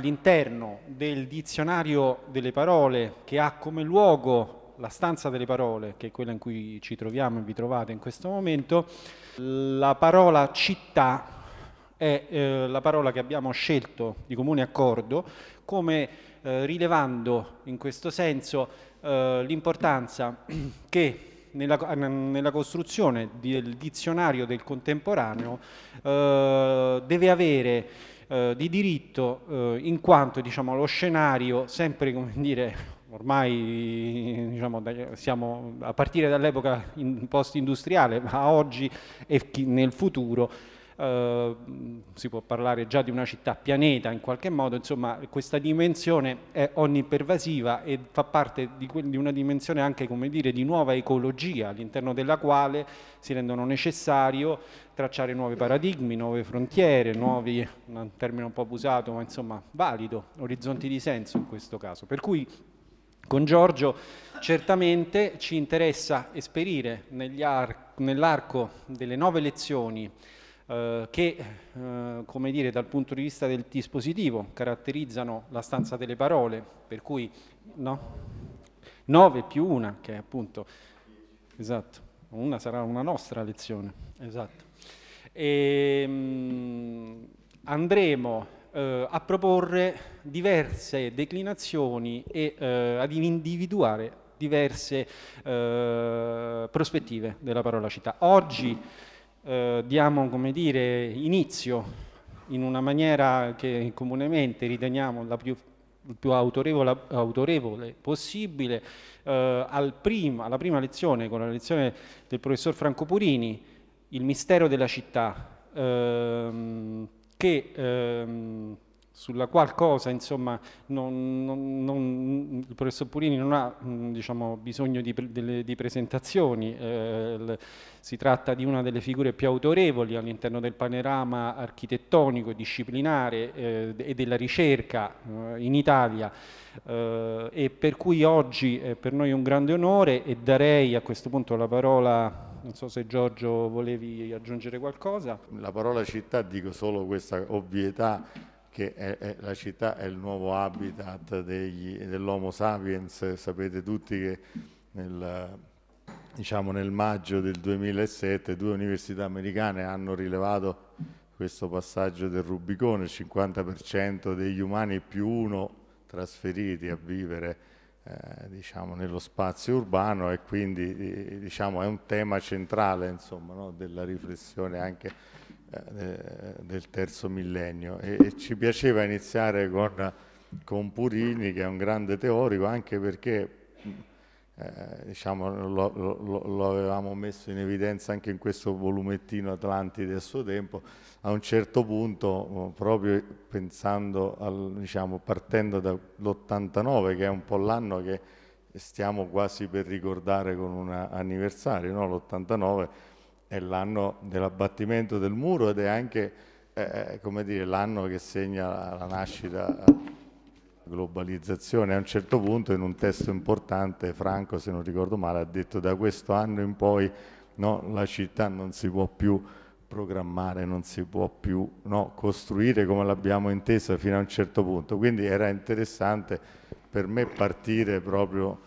All'interno del dizionario delle parole che ha come luogo la stanza delle parole, che è quella in cui ci troviamo e vi trovate in questo momento, la parola città è eh, la parola che abbiamo scelto di comune accordo come eh, rilevando in questo senso eh, l'importanza che nella, nella, costruzione del dizionario del contemporaneo eh, deve avere eh, di diritto eh, in quanto diciamo, lo scenario, sempre come dire, ormai diciamo, siamo a partire dall'epoca in post-industriale ma oggi e nel futuro, eh, si può parlare già di una città pianeta in qualche modo, insomma questa dimensione è onnipervasiva e fa parte di, di una dimensione anche come dire, di nuova ecologia all'interno della quale si rendono necessario tracciare nuovi paradigmi, nuove frontiere, nuovi, un termine un po' abusato, ma insomma valido, orizzonti di senso in questo caso. Per cui con Giorgio certamente ci interessa esperire nell'arco delle nove lezioni eh, che, eh, come dire, dal punto di vista del dispositivo caratterizzano la stanza delle parole, per cui no? 9 più una, che è appunto, esatto, una sarà una nostra lezione, esatto. E, ehm, mh, andremo eh, a proporre diverse declinazioni e eh, ad individuare diverse eh, prospettive della parola città. Oggi eh, diamo come dire, inizio in una maniera che comunemente riteniamo la più più autorevole, autorevole possibile eh, al prima, alla prima lezione con la lezione del professor Franco Purini il mistero della città, ehm, che ehm, sulla qual cosa insomma, non, non, non, il professor Purini non ha mm, diciamo, bisogno di, delle, di presentazioni, eh, si tratta di una delle figure più autorevoli all'interno del panorama architettonico, e disciplinare eh, e della ricerca eh, in Italia eh, e per cui oggi è per noi un grande onore e darei a questo punto la parola non so se Giorgio volevi aggiungere qualcosa. La parola città dico solo questa ovvietà che è, è, la città è il nuovo habitat dell'Homo sapiens, sapete tutti che nel, diciamo nel maggio del 2007 due università americane hanno rilevato questo passaggio del Rubicone, il 50% degli umani più uno trasferiti a vivere eh, diciamo, nello spazio urbano e quindi eh, diciamo, è un tema centrale insomma, no? della riflessione anche eh, del terzo millennio e, e ci piaceva iniziare con, con, Purini che è un grande teorico anche perché eh, diciamo, lo, lo, lo, avevamo messo in evidenza anche in questo volumettino Atlantide a suo tempo, a un certo punto proprio pensando al, diciamo, partendo dall'89 che è un po' l'anno che stiamo quasi per ricordare con un anniversario, no? l'89 è l'anno dell'abbattimento del muro ed è anche eh, eh l'anno che segna la nascita della globalizzazione. A un certo punto in un testo importante Franco, se non ricordo male, ha detto da questo anno in poi no, la città non si può più programmare, non si può più no, costruire come l'abbiamo intesa fino a un certo punto. Quindi era interessante per me partire proprio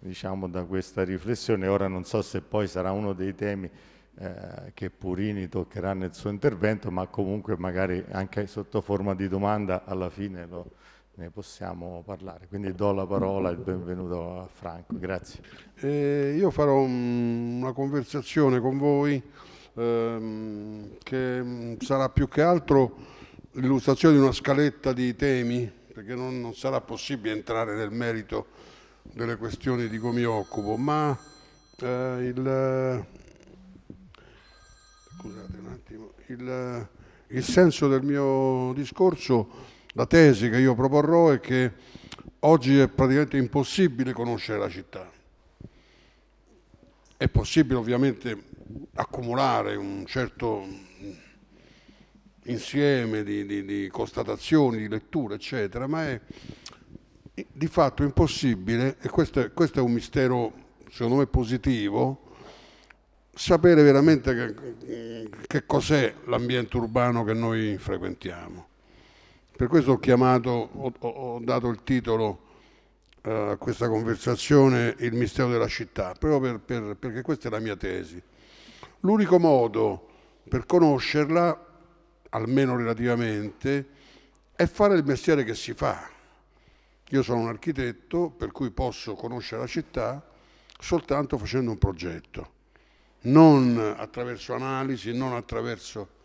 diciamo, da questa riflessione. Ora non so se poi sarà uno dei temi eh, che Purini toccherà nel suo intervento, ma comunque magari anche sotto forma di domanda alla fine lo, ne possiamo parlare. Quindi do la parola e il benvenuto a Franco, grazie. Eh, io farò un, una conversazione con voi ehm, che mm, sarà più che altro l'illustrazione di una scaletta di temi, perché non, non sarà possibile entrare nel merito delle questioni di cui mi occupo, ma eh, il, scusate un attimo, il, il senso del mio discorso, la tesi che io proporrò è che oggi è praticamente impossibile conoscere la città. È possibile ovviamente accumulare un certo insieme di, di, di constatazioni, di letture, eccetera, ma è di fatto impossibile, e questo è, questo è un mistero secondo me positivo, sapere veramente che, che cos'è l'ambiente urbano che noi frequentiamo. Per questo ho chiamato, ho, ho dato il titolo eh, a questa conversazione il mistero della città, proprio per, per, perché questa è la mia tesi. L'unico modo per conoscerla, almeno relativamente, è fare il mestiere che si fa. Io sono un architetto, per cui posso conoscere la città soltanto facendo un progetto non attraverso analisi, non attraverso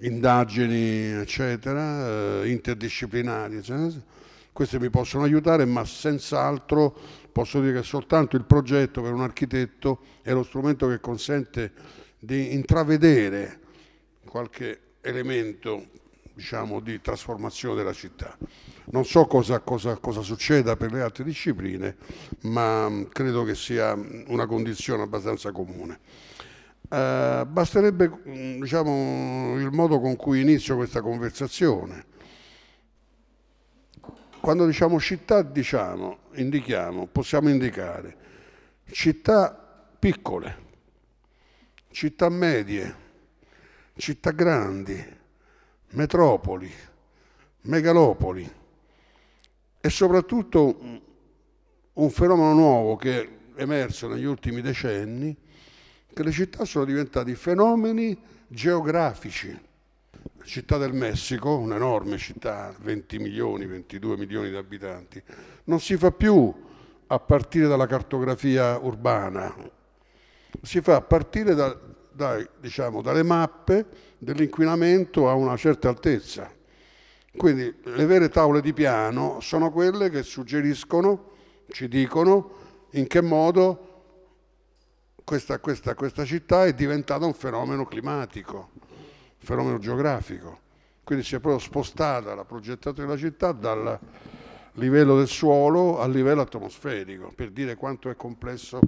indagini, eccetera, eh, interdisciplinari, eccetera. Queste mi possono aiutare, ma senz'altro posso dire che soltanto il progetto per un architetto è lo strumento che consente di intravedere qualche elemento diciamo, di trasformazione della città. Non so cosa, cosa, cosa, succeda per le altre discipline, ma mm, credo che sia mm, una condizione abbastanza comune. Eh, basterebbe mm, diciamo, il modo con cui inizio questa conversazione. Quando diciamo città, diciamo, indichiamo, possiamo indicare città piccole, città medie, città grandi, metropoli, megalopoli e soprattutto un fenomeno nuovo che è emerso negli ultimi decenni, che le città sono diventate fenomeni geografici. La città del Messico, un'enorme città, 20 milioni, 22 milioni di abitanti, non si fa più a partire dalla cartografia urbana, si fa a partire da, dai, diciamo, dalle mappe dell'inquinamento a una certa altezza. Quindi le vere tavole di piano sono quelle che suggeriscono, ci dicono in che modo questa, questa, questa città è diventata un fenomeno climatico, un fenomeno geografico. Quindi si è proprio spostata la progettazione della città dal livello del suolo al livello atmosferico, per dire quanto è complesso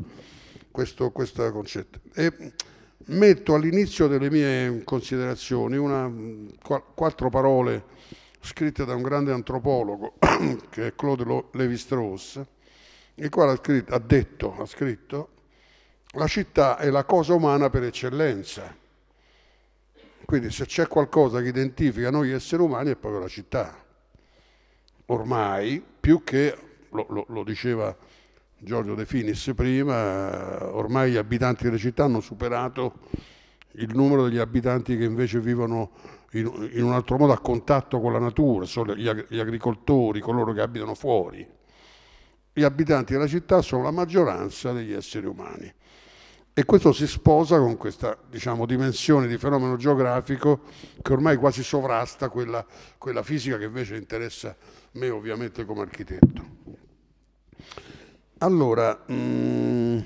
questo, questo concetto. E, metto all'inizio delle mie considerazioni una, quattro parole scritte da un grande antropologo che è Claude lévi strauss il quale ha, scritto, ha detto, ha scritto, la città è la cosa umana per eccellenza. Quindi se c'è qualcosa che identifica noi esseri umani è proprio la città. Ormai, più che, lo, lo, lo diceva Giorgio De Finis prima, ormai gli abitanti delle città hanno superato il numero degli abitanti che invece vivono in, in un altro modo a contatto con la natura, sono gli, gli agricoltori, coloro che abitano fuori. Gli abitanti della città sono la maggioranza degli esseri umani e questo si sposa con questa diciamo, dimensione di fenomeno geografico che ormai quasi sovrasta quella, quella fisica che invece interessa me ovviamente come architetto. Allora, mh, mm,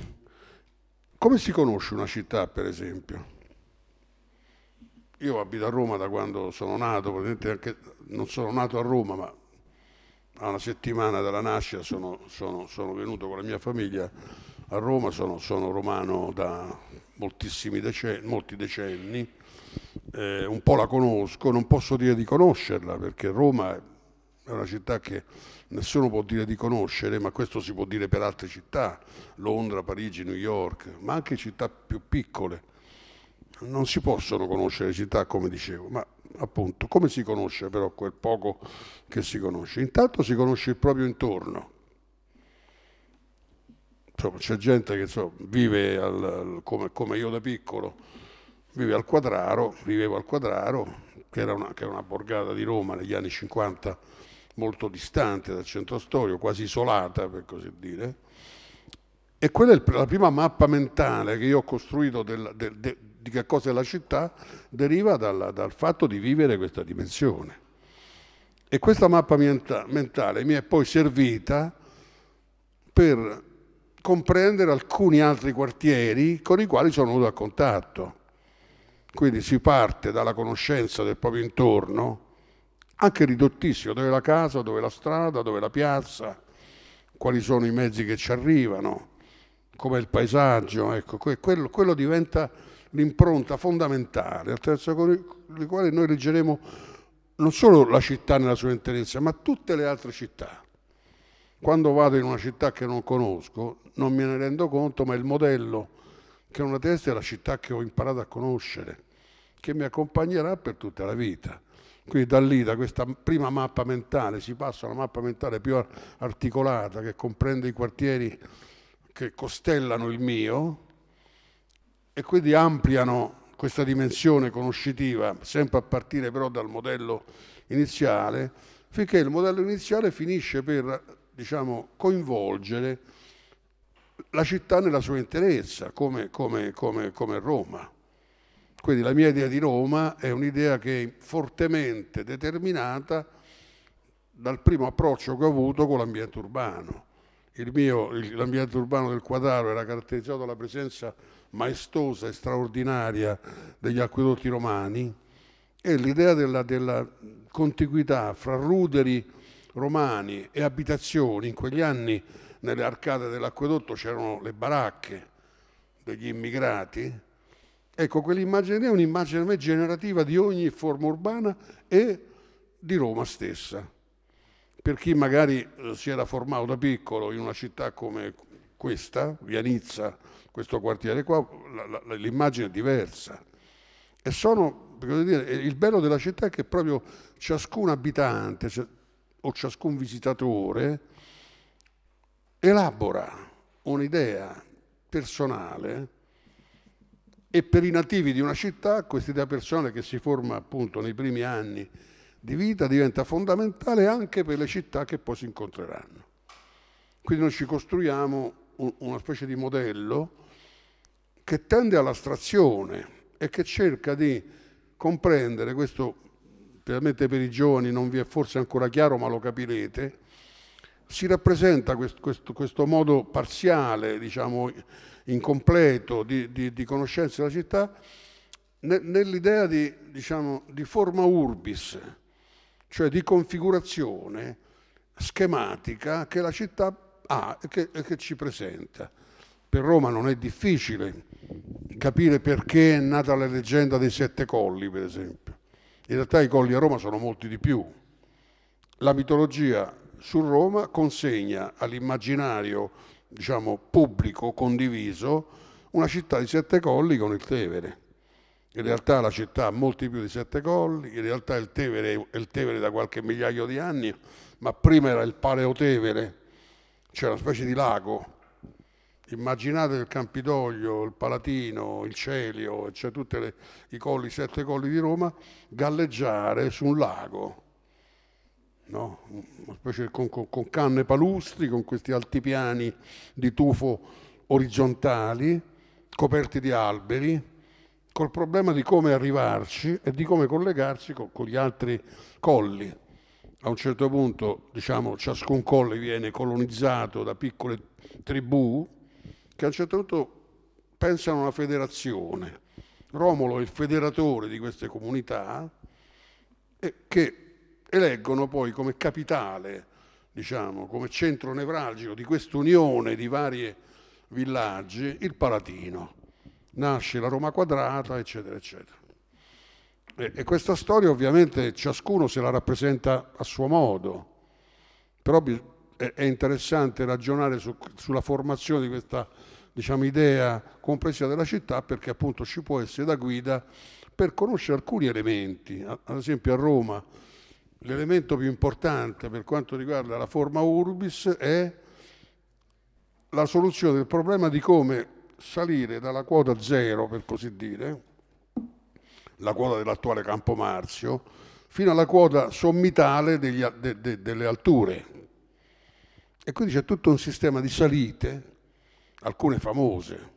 come si conosce una città, per esempio? Io abito a Roma da quando sono nato, anche, non sono nato a Roma, ma a una settimana dalla nascita sono, sono, sono venuto con la mia famiglia a Roma, sono, sono romano da moltissimi decenni, molti decenni, eh, un po' la conosco, non posso dire di conoscerla perché Roma è una città che nessuno può dire di conoscere, ma questo si può dire per altre città, Londra, Parigi, New York, ma anche città più piccole. Non si possono conoscere città, come dicevo, ma appunto come si conosce però quel poco che si conosce? Intanto si conosce il proprio intorno. c'è gente che insomma, vive al, come, come io da piccolo, vive al quadraro, vivevo al quadraro, che era, una, che era una borgata di Roma negli anni 50 molto distante dal centro storico, quasi isolata per così dire, e quella è la prima mappa mentale che io ho costruito del, del, de, di che cosa è la città, deriva dal, dal fatto di vivere questa dimensione. E questa mappa mentale mi è poi servita per comprendere alcuni altri quartieri con i quali sono venuto a contatto. Quindi si parte dalla conoscenza del proprio intorno, anche ridottissimo, dove la casa, dove la strada, dove la piazza, quali sono i mezzi che ci arrivano, com'è il paesaggio, ecco, quello, quello diventa l'impronta fondamentale attraverso le quali noi leggeremo non solo la città nella sua interezza, ma tutte le altre città. Quando vado in una città che non conosco, non me ne rendo conto, ma il modello che ho una testa è la città che ho imparato a conoscere, che mi accompagnerà per tutta la vita. Quindi da lì, da questa prima mappa mentale, si passa a una mappa mentale più articolata che comprende i quartieri che costellano il mio e quindi ampliano questa dimensione conoscitiva, sempre a partire però dal modello iniziale, finché il modello iniziale finisce per diciamo, coinvolgere la città nella sua interezza, come, come, come, come Roma. Quindi la mia idea di Roma è un'idea che è fortemente determinata dal primo approccio che ho avuto con l'ambiente urbano. l'ambiente urbano del Quadaro era caratterizzato dalla presenza maestosa e straordinaria degli acquedotti romani e l'idea della, della contiguità fra ruderi romani e abitazioni. In quegli anni nelle arcate dell'acquedotto c'erano le baracche degli immigrati Ecco, quell'immagine lì è un'immagine generativa di ogni forma urbana e di Roma stessa. Per chi magari eh, si era formato da piccolo in una città come questa, via questo quartiere qua, l'immagine è diversa. E sono, dire, eh, il bello della città è che proprio ciascun abitante cioè, o ciascun visitatore elabora un'idea personale e per i nativi di una città questa idea personale che si forma appunto nei primi anni di vita diventa fondamentale anche per le città che poi si incontreranno. Quindi noi ci costruiamo un, una specie di modello che tende all'astrazione e che cerca di comprendere, questo veramente per i giovani non vi è forse ancora chiaro ma lo capirete, si rappresenta questo, questo, questo modo parziale, diciamo, incompleto di, di, di conoscenza della città, ne, nell'idea di, diciamo, di forma urbis, cioè di configurazione schematica che la città ha e che, che, ci presenta. Per Roma non è difficile capire perché è nata la leggenda dei sette colli, per esempio. In realtà i colli a Roma sono molti di più. La mitologia su Roma consegna all'immaginario diciamo, pubblico, condiviso, una città di sette colli con il Tevere. In realtà la città ha molti più di sette colli, in realtà il Tevere è il Tevere da qualche migliaio di anni, ma prima era il Paleotevere, cioè una specie di lago. Immaginate il Campidoglio, il Palatino, il Celio, cioè tutti i colli, sette colli di Roma, galleggiare su un lago no? specie con, con, con canne palustri, con questi altipiani di tufo orizzontali, coperti di alberi, col problema di come arrivarci e di come collegarsi con, con gli altri colli. A un certo punto, diciamo, ciascun colle viene colonizzato da piccole tribù che a un certo punto pensano a una federazione. Romolo è il federatore di queste comunità e che eleggono poi come capitale, diciamo, come centro nevralgico di quest'unione di vari villaggi, il Palatino. Nasce la Roma quadrata, eccetera, eccetera. E, e questa storia ovviamente ciascuno se la rappresenta a suo modo, però è, è interessante ragionare su, sulla formazione di questa diciamo, idea comprensiva della città perché appunto ci può essere da guida per conoscere alcuni elementi. Ad esempio a Roma l'elemento più importante per quanto riguarda la forma urbis è la soluzione del problema di come salire dalla quota zero, per così dire, la quota dell'attuale campo Marzio, fino alla quota sommitale degli, de, de, delle alture. E quindi c'è tutto un sistema di salite, alcune famose,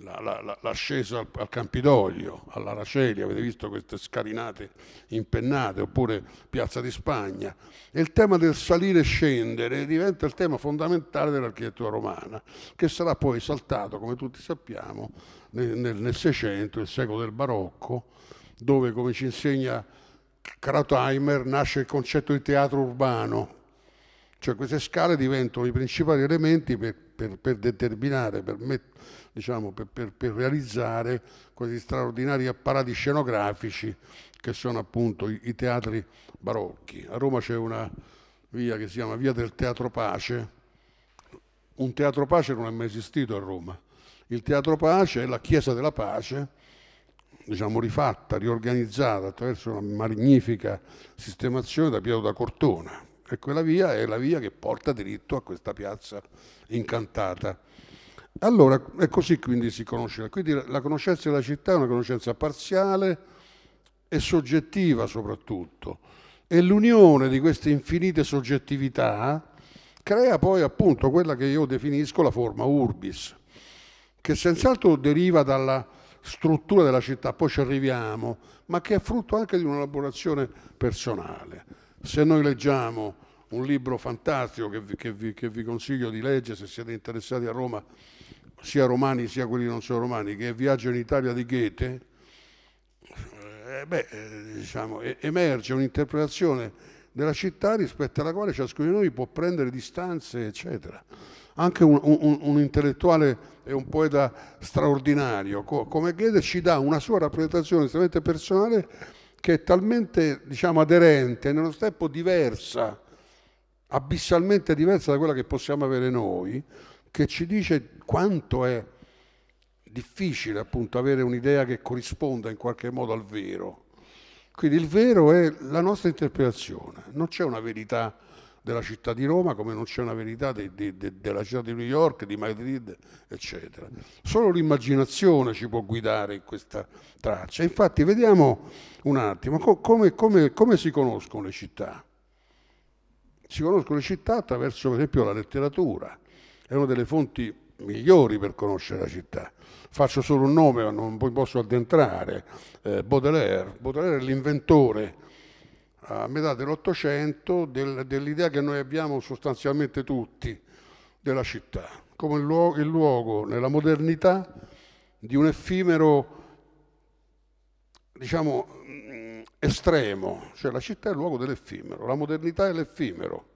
l'ascesa la, la, la al, al, Campidoglio, alla Racelia, avete visto queste scalinate impennate, oppure Piazza di Spagna. E il tema del salire e scendere diventa il tema fondamentale dell'architettura romana, che sarà poi saltato, come tutti sappiamo, nel Seicento, il secolo del Barocco, dove, come ci insegna Krautheimer, nasce il concetto di teatro urbano, cioè queste scale diventano i principali elementi per, per, per determinare, per mettere diciamo, per, per, per, realizzare questi straordinari apparati scenografici che sono appunto i, i teatri barocchi. A Roma c'è una via che si chiama Via del Teatro Pace, un teatro pace non è mai esistito a Roma. Il teatro pace è la chiesa della pace, diciamo rifatta, riorganizzata attraverso una magnifica sistemazione da Piero da Cortona. E quella via è la via che porta diritto a questa piazza incantata. Allora, è così quindi si conosce. Quindi la conoscenza della città è una conoscenza parziale e soggettiva soprattutto. E l'unione di queste infinite soggettività crea poi appunto quella che io definisco la forma urbis, che senz'altro deriva dalla struttura della città, poi ci arriviamo, ma che è frutto anche di un'elaborazione personale. Se noi leggiamo un libro fantastico che vi, che vi, che vi consiglio di leggere se siete interessati a Roma, sia romani sia quelli non sono romani, che viaggiano in Italia di Goethe, eh, beh, eh, diciamo, emerge un'interpretazione della città rispetto alla quale ciascuno di noi può prendere distanze, eccetera. Anche un, un, un intellettuale e un poeta straordinario co come Goethe ci dà una sua rappresentazione estremamente personale che è talmente diciamo, aderente, nello tempo diversa, abissalmente diversa da quella che possiamo avere noi, che ci dice quanto è difficile appunto avere un'idea che corrisponda in qualche modo al vero. Quindi il vero è la nostra interpretazione, non c'è una verità della città di Roma come non c'è una verità de, de, de, della città di New York, di Madrid, eccetera. Solo l'immaginazione ci può guidare in questa traccia. Infatti vediamo un attimo co come, come, come si conoscono le città. Si conoscono le città attraverso per esempio la letteratura è una delle fonti migliori per conoscere la città. Faccio solo un nome, ma non posso addentrare, eh, Baudelaire. Baudelaire è l'inventore a metà dell'Ottocento del, dell'idea che noi abbiamo sostanzialmente tutti della città, come il luogo, il luogo nella modernità di un effimero, diciamo, mm, estremo, cioè la città è il luogo dell'effimero, la modernità è l'effimero,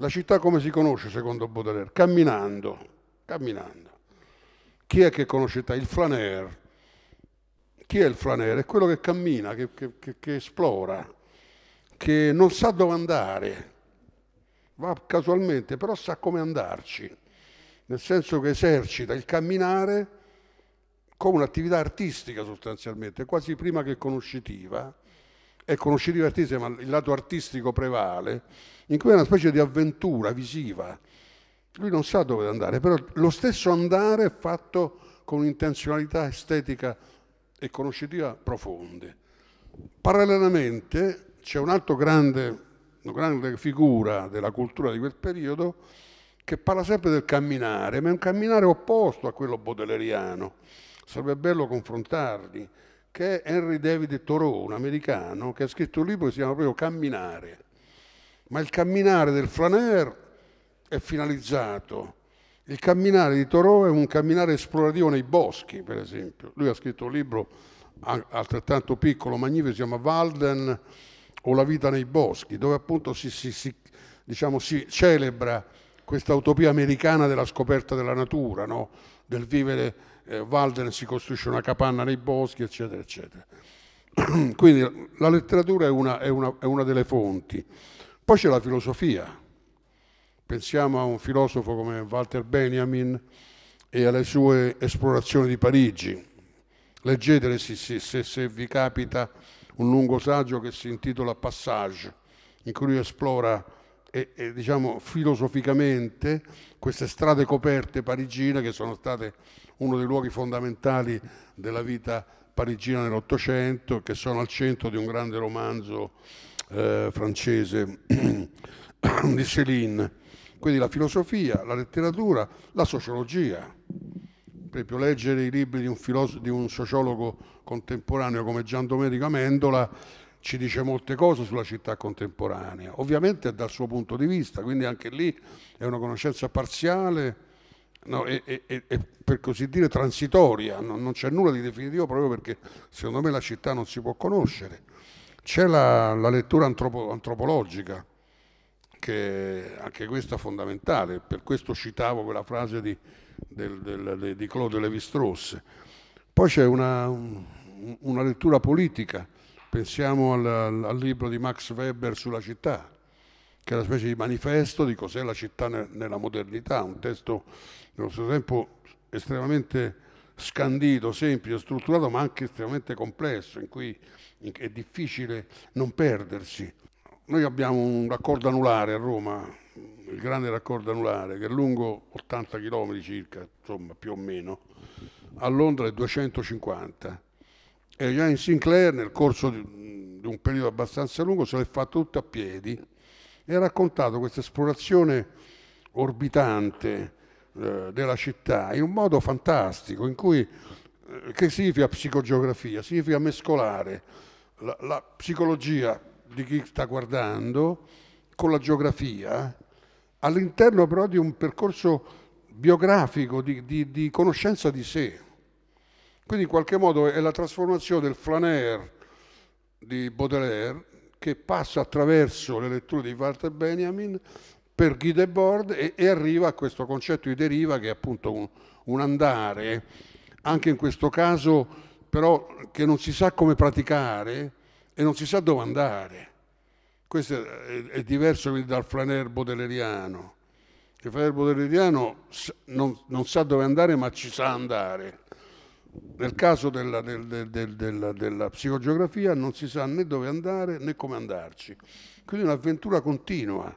la città come si conosce secondo Baudelaire? Camminando, camminando. Chi è che conosce città? Il flaner. Chi è il flaner? È quello che cammina, che, che, che, che esplora, che non sa dove andare, va casualmente, però sa come andarci, nel senso che esercita il camminare come un'attività artistica sostanzialmente, quasi prima che conoscitiva ecco, non ci ma il lato artistico prevale, in cui è una specie di avventura visiva. Lui non sa dove andare, però lo stesso andare è fatto con intenzionalità estetica e conoscitiva profonde. Parallelamente c'è un altro grande, una grande figura della cultura di quel periodo che parla sempre del camminare, ma è un camminare opposto a quello bodeleriano. Sarebbe bello confrontarli che è Henry David Thoreau, un americano, che ha scritto un libro che si chiama proprio Camminare. Ma il camminare del Flaner è finalizzato. Il camminare di Thoreau è un camminare esplorativo nei boschi, per esempio. Lui ha scritto un libro altrettanto piccolo, magnifico, si chiama Walden o La vita nei boschi, dove appunto si, si, si, diciamo, si celebra questa utopia americana della scoperta della natura, no? del vivere eh, Walden si costruisce una capanna nei boschi, eccetera, eccetera. Quindi la letteratura è una, è, una, è una delle fonti. Poi c'è la filosofia. Pensiamo a un filosofo come Walter Benjamin e alle sue esplorazioni di Parigi. Leggetele se, se, se vi capita un lungo saggio che si intitola Passage, in cui lui esplora e, e diciamo filosoficamente queste strade coperte parigine che sono state uno dei luoghi fondamentali della vita parigina nell'Ottocento, che sono al centro di un grande romanzo eh, francese di Céline. Quindi la filosofia, la letteratura, la sociologia. Per esempio leggere i libri di un, di un sociologo contemporaneo come Gian Domenico Amendola ci dice molte cose sulla città contemporanea, ovviamente dal suo punto di vista, quindi anche lì è una conoscenza parziale no, e, e, e, per così dire transitoria, non, non c'è nulla di definitivo proprio perché secondo me la città non si può conoscere. C'è la, la lettura antropo, antropologica, che anche questa è fondamentale, per questo citavo quella frase di, del, del, di Claude Levi-Strauss. Poi c'è una, una lettura politica, Pensiamo al, al, libro di Max Weber sulla città, che è una specie di manifesto di cos'è la città ne, nella modernità, un testo nello stesso tempo estremamente scandito, semplice, strutturato, ma anche estremamente complesso, in cui è difficile non perdersi. Noi abbiamo un raccordo anulare a Roma, il grande raccordo anulare, che è lungo 80 km circa, insomma, più o meno. A Londra è 250 e Jan Sinclair nel corso di, di un periodo abbastanza lungo se l'è fatto tutto a piedi e ha raccontato questa esplorazione orbitante eh, della città in un modo fantastico in cui eh, che significa psicogeografia? Significa mescolare la, la psicologia di chi sta guardando con la geografia all'interno però di un percorso biografico di, di, di conoscenza di sé. Quindi in qualche modo è la trasformazione del flaner di Baudelaire che passa attraverso le letture di Walter Benjamin per Guy Debord e, e arriva a questo concetto di deriva che è appunto un, un andare, anche in questo caso però che non si sa come praticare e non si sa dove andare. Questo è, è diverso dal flaner baudelairiano. Il flaner baudelairiano non, non sa dove andare ma ci sa andare nel caso della, del, del, del, della, psicogeografia non si sa né dove andare né come andarci. Quindi un'avventura continua,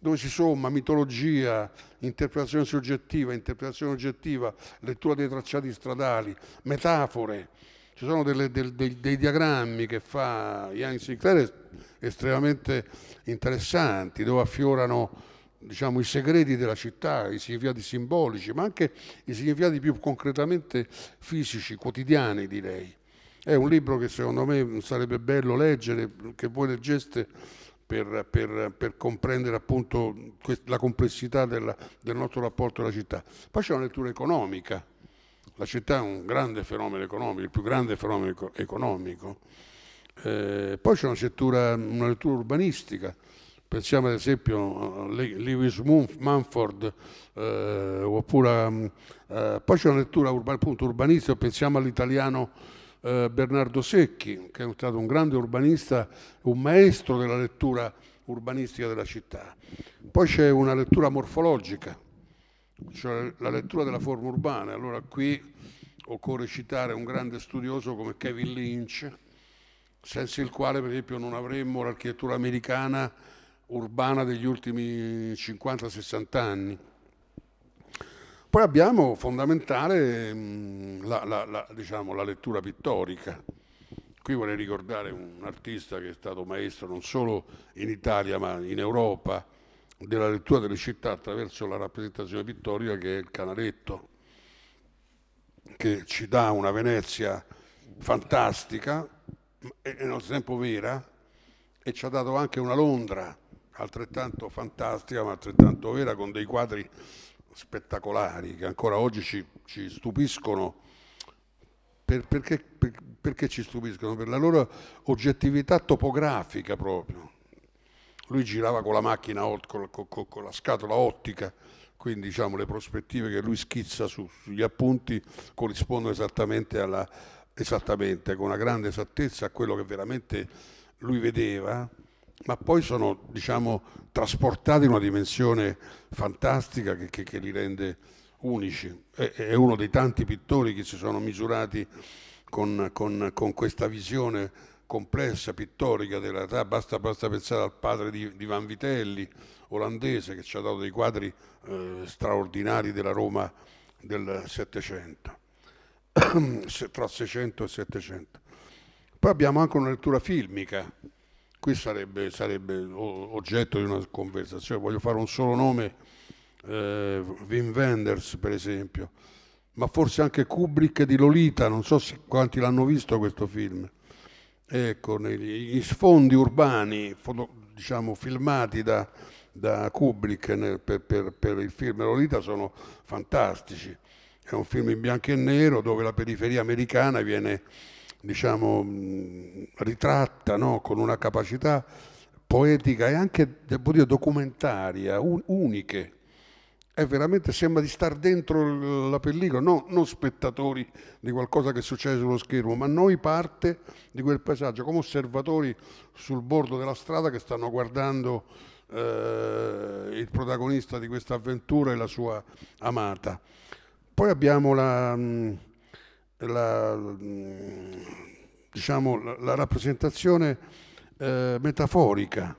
dove si somma mitologia, interpretazione soggettiva, interpretazione oggettiva, lettura dei tracciati stradali, metafore. Ci sono delle, dei, dei, diagrammi che fa Ian Sinclair estremamente interessanti, dove affiorano diciamo, i segreti della città, i significati simbolici, ma anche i significati più concretamente fisici, quotidiani direi. È un libro che secondo me sarebbe bello leggere, che voi leggeste per, per, per, comprendere appunto la complessità della, del nostro rapporto alla città. Poi c'è una lettura economica. La città è un grande fenomeno economico, il più grande fenomeno economico. Eh, poi c'è una, una lettura urbanistica. Pensiamo ad esempio a eh, Lewis Mumford, eh, oppure mm, eh, poi c'è una lettura urban, appunto, urbanistica, pensiamo all'italiano eh, Bernardo Secchi, che è stato un grande urbanista, un maestro della lettura urbanistica della città. Poi c'è una lettura morfologica, cioè la lettura della forma urbana. Allora qui occorre citare un grande studioso come Kevin Lynch, senza il quale per esempio non avremmo l'architettura americana urbana degli ultimi 50-60 anni. Poi abbiamo fondamentale mh, mm, la, la, la, diciamo, la lettura pittorica. Qui vorrei ricordare un artista che è stato maestro non solo in Italia ma in Europa della lettura delle città attraverso la rappresentazione pittorica che è il Canaletto, che ci dà una Venezia fantastica e nel tempo vera e ci ha dato anche una Londra altrettanto fantastica ma altrettanto vera, con dei quadri spettacolari che ancora oggi ci, ci stupiscono. Per, perché, per, perché ci stupiscono? Per la loro oggettività topografica proprio. Lui girava con la macchina, con, con, con la scatola ottica, quindi diciamo, le prospettive che lui schizza su, sugli appunti corrispondono esattamente, alla, esattamente, con una grande esattezza a quello che veramente lui vedeva ma poi sono diciamo, trasportati in una dimensione fantastica che, che, che li rende unici. È, è, uno dei tanti pittori che si sono misurati con, con, con questa visione complessa, pittorica della realtà, basta, basta pensare al padre di, di, Vitelli, olandese, che ci ha dato dei quadri eh, straordinari della Roma del Settecento, tra 600 e 700. Poi abbiamo anche una lettura filmica, qui sarebbe, sarebbe oggetto di una conversazione. Voglio fare un solo nome, eh, Wim Wenders per esempio, ma forse anche Kubrick di Lolita, non so quanti l'hanno visto questo film. Ecco, negli sfondi urbani, foto, diciamo, filmati da, da Kubrick nel, per, per, per il film Lolita sono fantastici. È un film in bianco e nero dove la periferia americana viene diciamo, ritratta no? con una capacità poetica e anche, devo dire, documentaria, un- uniche. È veramente sembra di stare dentro la pellicola, no, non spettatori di qualcosa che succede sullo schermo, ma noi parte di quel paesaggio, come osservatori sul bordo della strada che stanno guardando eh, il protagonista di questa avventura e la sua amata. Poi abbiamo la, mh, la, diciamo, la rappresentazione eh, metaforica.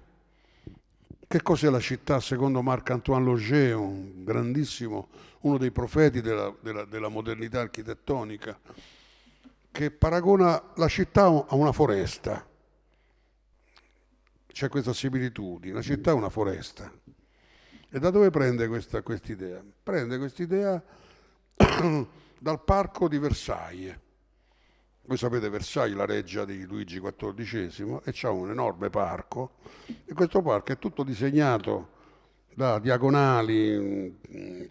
Che cos'è la città secondo Marc-Antoine Loger, un grandissimo, uno dei profeti della, della, della modernità architettonica, che paragona la città a una foresta. C'è questa similitudine, la città è una foresta. E da dove prende questa quest idea? Prende quest'idea dal parco di Versailles. Voi sapete Versailles, la reggia di Luigi XIV, e c'è un enorme parco, e questo parco è tutto disegnato da diagonali, mm,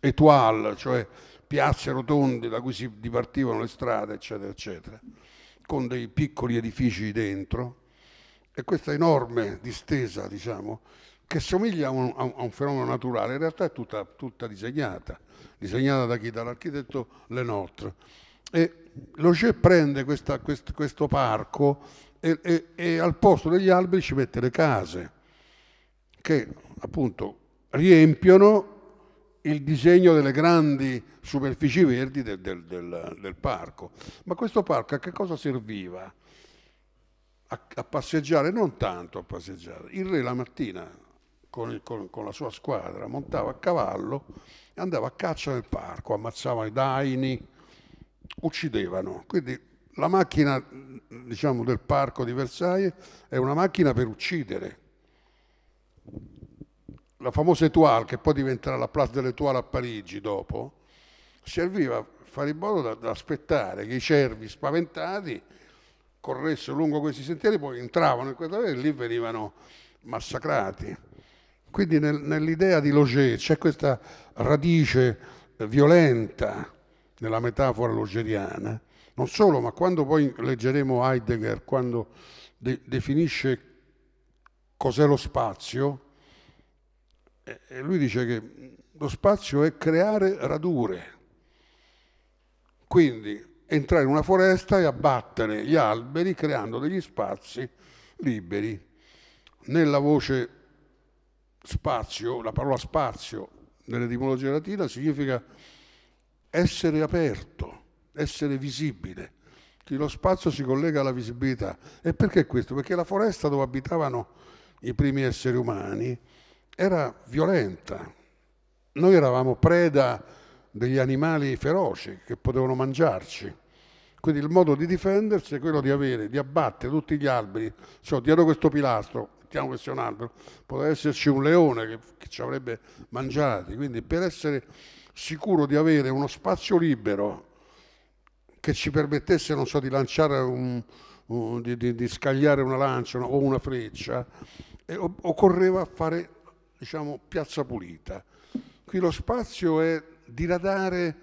étoile, cioè piazze rotonde da cui si dipartivano le strade, eccetera, eccetera, con dei piccoli edifici dentro. E questa enorme distesa, diciamo, che somiglia a un, a un, fenomeno naturale, in realtà è tutta, tutta disegnata, disegnata da chi? Dall'architetto Lenotre. E Loger prende questa, quest, questo parco e, e, e al posto degli alberi ci mette le case, che appunto riempiono il disegno delle grandi superfici verdi del, del, del, del, parco. Ma questo parco a che cosa serviva? A, a, passeggiare, non tanto a passeggiare. Il re la mattina con, il, con, con la sua squadra, montava a cavallo e andava a caccia nel parco, ammazzava i daini, uccidevano. Quindi la macchina diciamo, del parco di Versailles è una macchina per uccidere. La famosa Etoile, che poi diventerà la Place de l'Etoile a Parigi dopo, serviva a fare in modo da, da aspettare che i cervi spaventati corressero lungo questi sentieri, poi entravano in quella e lì venivano massacrati. Quindi nel, nell'idea di Loger c'è questa radice violenta nella metafora logeriana, non solo, ma quando poi leggeremo Heidegger, quando de- definisce cos'è lo spazio, e lui dice che lo spazio è creare radure, quindi entrare in una foresta e abbattere gli alberi creando degli spazi liberi. Nella voce spazio, la parola spazio nell'etimologia latina significa essere aperto, essere visibile. Quindi lo spazio si collega alla visibilità. E perché questo? Perché la foresta dove abitavano i primi esseri umani era violenta. Noi eravamo preda degli animali feroci che potevano mangiarci. Quindi il modo di difendersi è quello di avere, di abbattere tutti gli alberi. Cioè, dietro questo pilastro un albero, poteva esserci un leone che, che ci avrebbe mangiati, quindi per essere sicuro di avere uno spazio libero che ci permettesse, non so, di lanciare un, un, di, di, di, scagliare una lancia o una freccia, e occorreva fare, diciamo, piazza pulita. Qui lo spazio è diradare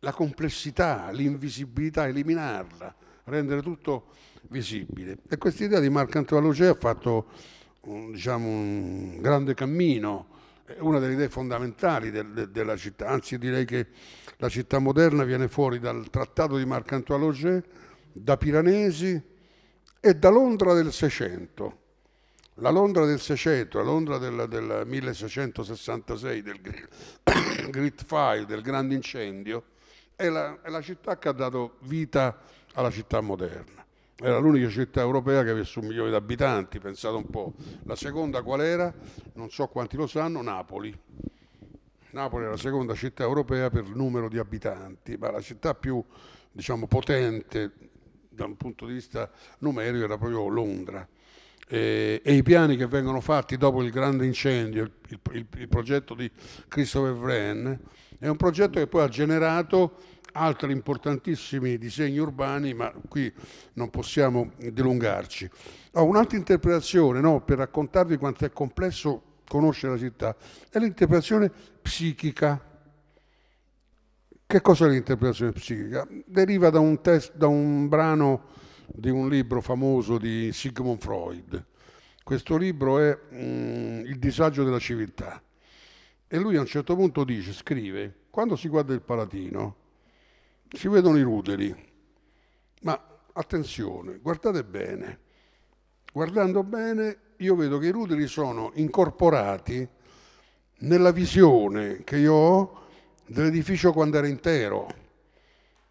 la complessità, l'invisibilità, eliminarla, rendere tutto visibile. E questa idea di Marcanteo Alogea ha fatto un, mm, diciamo, un grande cammino, una delle idee fondamentali del, de, della città, anzi direi che la città moderna viene fuori dal trattato di Marcanteo Alogea, da Piranesi e da Londra del Seicento. La Londra del Seicento, la Londra del, del 1666, del Great Fire, del grande incendio, è la, è la città che ha dato vita alla città moderna era l'unica città europea che avesse un milione di abitanti, pensate un po'. La seconda qual era? Non so quanti lo sanno, Napoli. Napoli era la seconda città europea per numero di abitanti, ma la città più diciamo, potente da un punto di vista numerico era proprio Londra. E, e i piani che vengono fatti dopo il grande incendio, il, il, il, il progetto di Christopher Wren, è un progetto che poi ha generato altri importantissimi disegni urbani, ma qui non possiamo dilungarci. Ho un'altra interpretazione no, per raccontarvi quanto è complesso conoscere la città, è l'interpretazione psichica. Che cos'è l'interpretazione psichica? Deriva da un, test, da un brano di un libro famoso di Sigmund Freud. Questo libro è mm, Il disagio della civiltà. E lui a un certo punto dice, scrive, quando si guarda il Palatino, si vedono i ruderi. Ma attenzione, guardate bene. Guardando bene, io vedo che i ruderi sono incorporati nella visione che io ho dell'edificio quando era intero.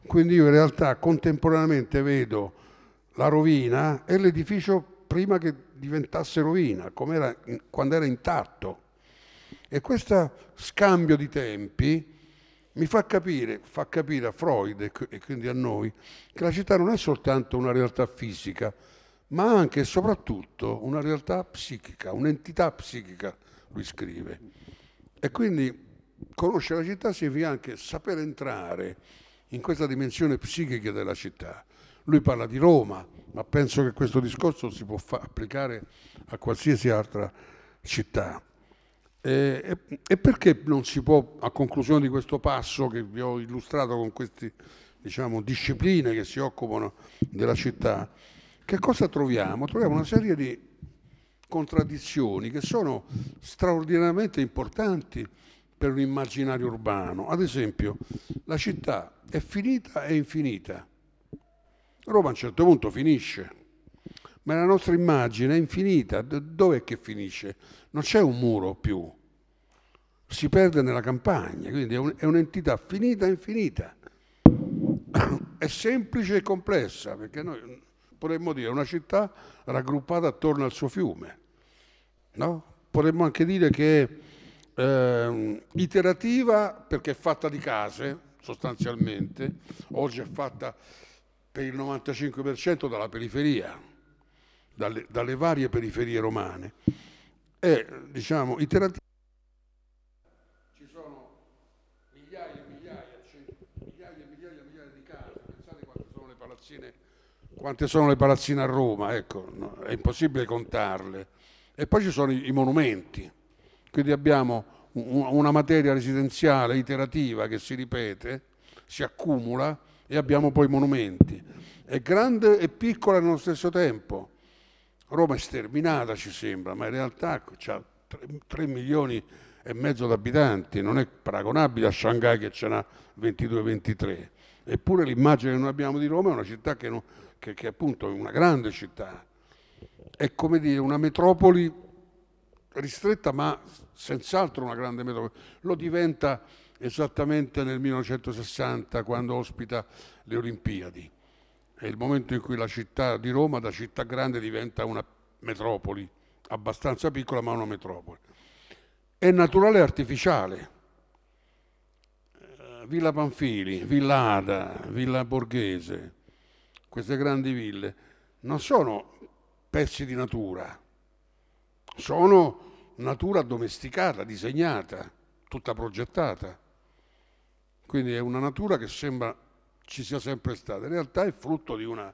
Quindi io in realtà contemporaneamente vedo la rovina e l'edificio prima che diventasse rovina, come era quando era intatto. E questo scambio di tempi mi fa capire, fa capire a Freud e quindi a noi che la città non è soltanto una realtà fisica, ma anche e soprattutto una realtà psichica, un'entità psichica, lui scrive. E quindi conoscere la città significa anche sapere entrare in questa dimensione psichica della città. Lui parla di Roma, ma penso che questo discorso si può applicare a qualsiasi altra città. Eh, e perché non si può, a conclusione di questo passo che vi ho illustrato con queste diciamo, discipline che si occupano della città, che cosa troviamo? Troviamo una serie di contraddizioni che sono straordinariamente importanti per l'immaginario urbano. Ad esempio, la città è finita e infinita. Roma a un certo punto finisce, ma la nostra immagine è infinita. Dov'è che finisce? Non c'è un muro più si perde nella campagna, quindi è, un, è un'entità finita e infinita. è semplice e complessa, perché noi potremmo dire una città raggruppata attorno al suo fiume, no? potremmo anche dire che è eh, iterativa perché è fatta di case, sostanzialmente, oggi è fatta per il 95% dalla periferia, dalle, dalle varie periferie romane, è diciamo, iterativa quante sono le palazzine a Roma, ecco, no, è impossibile contarle. E poi ci sono i, i monumenti, quindi abbiamo un, una materia residenziale iterativa che si ripete, si accumula e abbiamo poi i monumenti. È grande e piccola nello stesso tempo. Roma è sterminata ci sembra, ma in realtà ha 3 milioni e mezzo di abitanti, non è paragonabile a Shanghai che ce n'ha 22-23. Eppure l'immagine che noi abbiamo di Roma è una città che non, che, che appunto è una grande città, è come dire una metropoli ristretta ma senz'altro una grande metropoli. Lo diventa esattamente nel 1960 quando ospita le Olimpiadi. È il momento in cui la città di Roma da città grande diventa una metropoli, abbastanza piccola ma una metropoli. È naturale e artificiale. Eh, Villa Panfili, Villa Ada, Villa Borghese, queste grandi ville, non sono pezzi di natura, sono natura domesticata, disegnata, tutta progettata. Quindi è una natura che sembra ci sia sempre stata, in realtà è frutto di una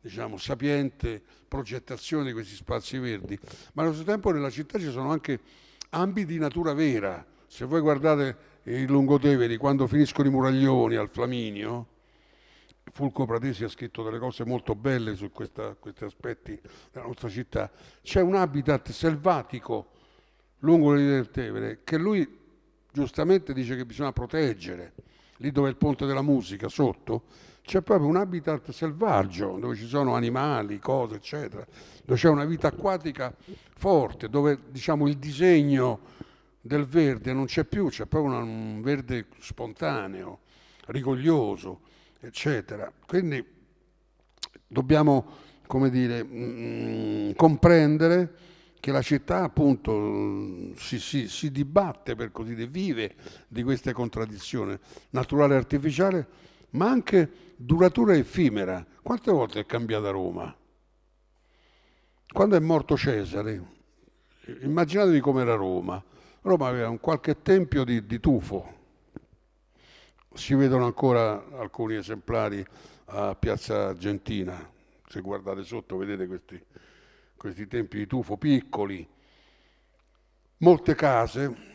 diciamo, sapiente progettazione di questi spazi verdi, ma allo stesso tempo nella città ci sono anche ambiti di natura vera. Se voi guardate i lungoteveri quando finiscono i muraglioni al Flaminio, Fulco Pratesi ha scritto delle cose molto belle su questa, questi aspetti della nostra città. C'è un habitat selvatico lungo le rive del Tevere che lui giustamente dice che bisogna proteggere, lì dove è il ponte della musica sotto, c'è proprio un habitat selvaggio dove ci sono animali, cose, eccetera, dove c'è una vita acquatica forte, dove diciamo, il disegno del verde non c'è più, c'è proprio un verde spontaneo, rigoglioso eccetera. Quindi dobbiamo, come dire, mh, mm, mm, comprendere che la città appunto si, si, si, dibatte, per così dire, vive di queste contraddizioni naturale e artificiale, ma anche duratura effimera. Quante volte è cambiata Roma? Quando è morto Cesare, immaginatevi com'era Roma. Roma aveva un qualche tempio di, di tufo, si vedono ancora alcuni esemplari a Piazza Argentina, se guardate sotto vedete questi, questi tempi di tufo piccoli, molte case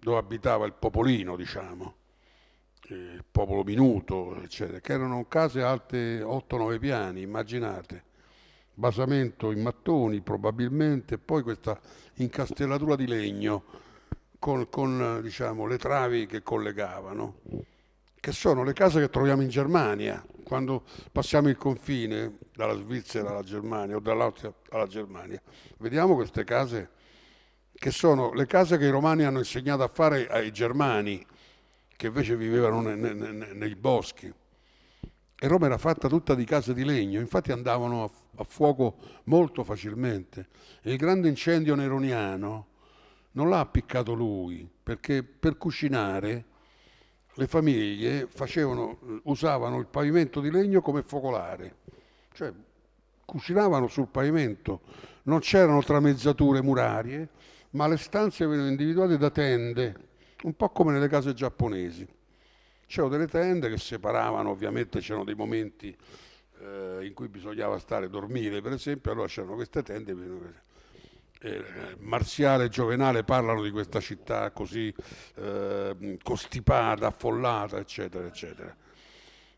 dove abitava il popolino, diciamo, eh, il popolo minuto, eccetera, che erano case alte 8-9 piani, immaginate, basamento in mattoni probabilmente, poi questa incastellatura di legno con, con diciamo, le travi che collegavano che sono le case che troviamo in Germania, quando passiamo il confine dalla Svizzera alla Germania o dall'Austria alla Germania. Vediamo queste case che sono le case che i romani hanno insegnato a fare ai germani, che invece vivevano ne, ne, ne, nei boschi. E Roma era fatta tutta di case di legno, infatti andavano a, a fuoco molto facilmente. E il grande incendio neroniano non l'ha appiccato lui, perché per cucinare le famiglie facevano, usavano il pavimento di legno come focolare, cioè cucinavano sul pavimento, non c'erano tramezzature murarie, ma le stanze venivano individuate da tende, un po' come nelle case giapponesi. C'erano delle tende che separavano, ovviamente c'erano dei momenti eh, in cui bisognava stare a dormire, per esempio, allora c'erano queste tende. Eh, marziale e Giovenale parlano di questa città così eh, costipata, affollata, eccetera, eccetera.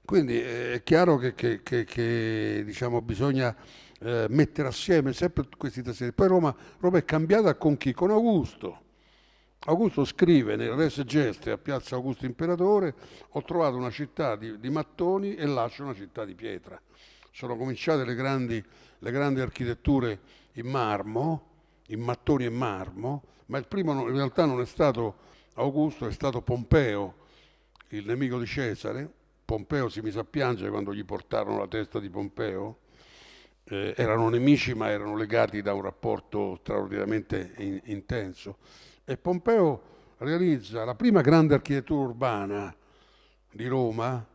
Quindi eh, è chiaro che, che, che, che diciamo, bisogna eh, mettere assieme sempre questi tasselli. Poi Roma, Roma, è cambiata con chi? Con Augusto. Augusto scrive nel Res Geste a Piazza Augusto Imperatore, ho trovato una città di, di mattoni e lascio una città di pietra. Sono cominciate le grandi, le grandi architetture in marmo, in mattoni e marmo, ma il primo in realtà non è stato Augusto, è stato Pompeo, il nemico di Cesare. Pompeo si mise a piangere quando gli portarono la testa di Pompeo. Eh, erano nemici ma erano legati da un rapporto straordinariamente in, intenso. E Pompeo realizza la prima grande architettura urbana di Roma,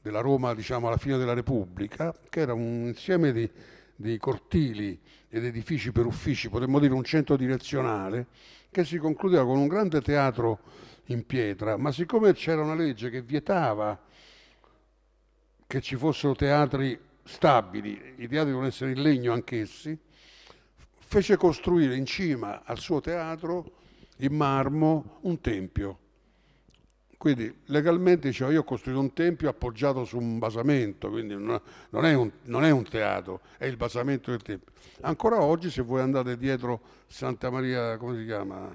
della Roma diciamo alla fine della Repubblica, che era un insieme di, di cortili ed edifici per uffici, potremmo dire un centro direzionale, che si concludeva con un grande teatro in pietra, ma siccome c'era una legge che vietava che ci fossero teatri stabili, i teatri devono essere in legno anch'essi, fece costruire in cima al suo teatro in marmo un tempio quindi legalmente dicevo, io ho costruito un tempio appoggiato su un basamento, quindi non è un, non è un teatro, è il basamento del tempio. Ancora oggi se voi andate dietro Santa Maria, come si chiama?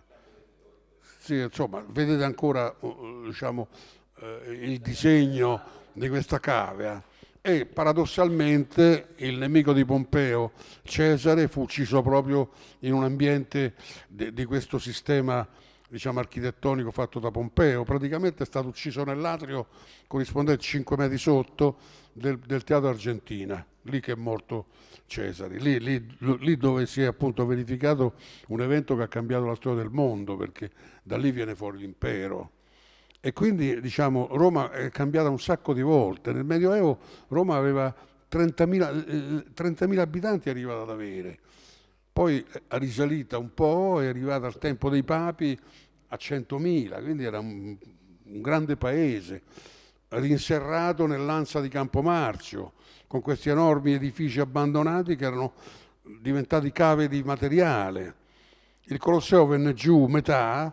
Sì, insomma, vedete ancora uh, uh, diciamo, eh, il disegno di questa cavea e paradossalmente il nemico di Pompeo, Cesare, fu ucciso proprio in un ambiente di questo sistema diciamo, architettonico fatto da Pompeo, praticamente è stato ucciso nell'atrio corrispondente 5 metri sotto del, del Teatro Argentina, lì che è morto Cesare, lì, lì, lì, dove si è appunto verificato un evento che ha cambiato la storia del mondo, perché da lì viene fuori l'impero. E quindi diciamo, Roma è cambiata un sacco di volte. Nel Medioevo Roma aveva 30.000, 30.000 eh, eh, abitanti arrivata ad avere poi è risalita un po', è arrivata al tempo dei papi a 100.000, quindi era un, un grande paese, rinserrato nell'ansa di Campomarzio, con questi enormi edifici abbandonati che erano diventati cave di materiale. Il Colosseo venne giù metà,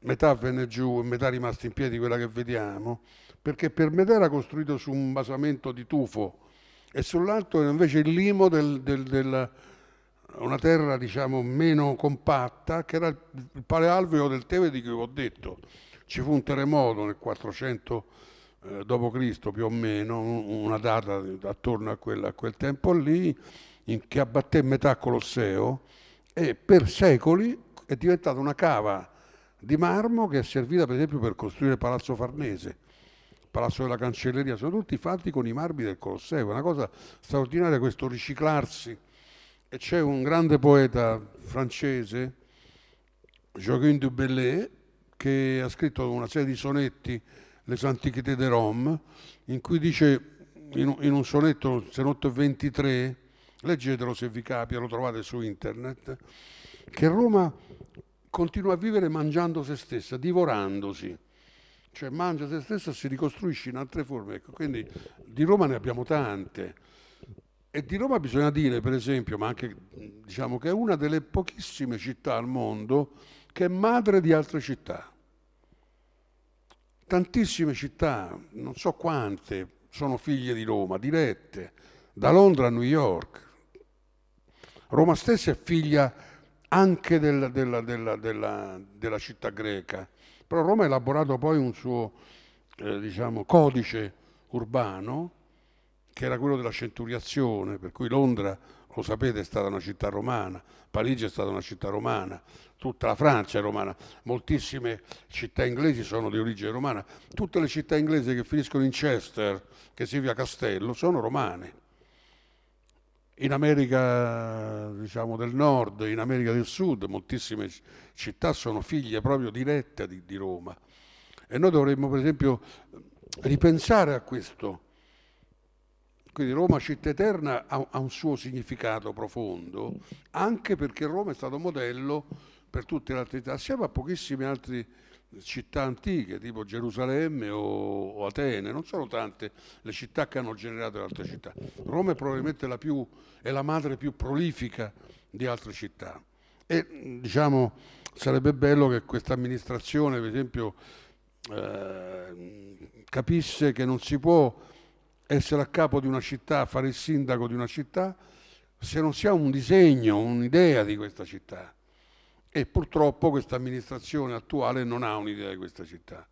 metà venne giù e metà rimasta in piedi quella che vediamo, perché per metà era costruito su un basamento di tufo e sull'altro invece il limo del, del, del una terra diciamo, meno compatta, che era il palealveo del Teve di cui vi ho detto. Ci fu un terremoto nel 400 eh, d.C. più o meno, una data attorno a, quella, a quel tempo lì, in, che abbatté metà Colosseo e per secoli è diventata una cava di marmo che è servita per esempio per costruire il Palazzo Farnese. Palazzo della Cancelleria, sono tutti fatti con i marmi del Colosseo, è una cosa straordinaria questo riciclarsi e c'è un grande poeta francese, Joaquin du Bellay, che ha scritto una serie di sonetti, Les Antiquités de Rome, in cui dice in, in un sonetto, se sonetto 23, leggetelo se vi capita, lo trovate su internet, che Roma continua a vivere mangiando se stessa, divorandosi. Cioè mangia se stessa e si ricostruisce in altre forme. Ecco, quindi di Roma ne abbiamo tante. E di Roma bisogna dire, per esempio, ma anche diciamo che è una delle pochissime città al mondo che è madre di altre città. Tantissime città, non so quante, sono figlie di Roma, dirette, da Londra a New York. Roma stessa è figlia anche della, della, della, della città greca, però Roma ha elaborato poi un suo eh, diciamo, codice urbano che era quello della centuriazione, per cui Londra, lo sapete, è stata una città romana, Parigi è stata una città romana, tutta la Francia è romana, moltissime città inglesi sono di origine romana, tutte le città inglesi che finiscono in Chester, che significa castello, sono romane. In America diciamo, del Nord, in America del Sud, moltissime città sono figlie proprio dirette di, di Roma. E noi dovremmo, per esempio, ripensare a questo, quindi Roma città eterna ha, ha un suo significato profondo, anche perché Roma è stato modello per tutte le altre città, assieme a pochissime altre città antiche, tipo Gerusalemme o, o, Atene, non sono tante le città che hanno generato le altre città. Roma è probabilmente la, più, è la madre più prolifica di altre città. E diciamo, sarebbe bello che questa amministrazione, per esempio, eh, capisse che non si può essere a capo di una città, fare il sindaco di una città, se non si ha un disegno, un'idea di questa città. E purtroppo questa amministrazione attuale non ha un'idea di questa città.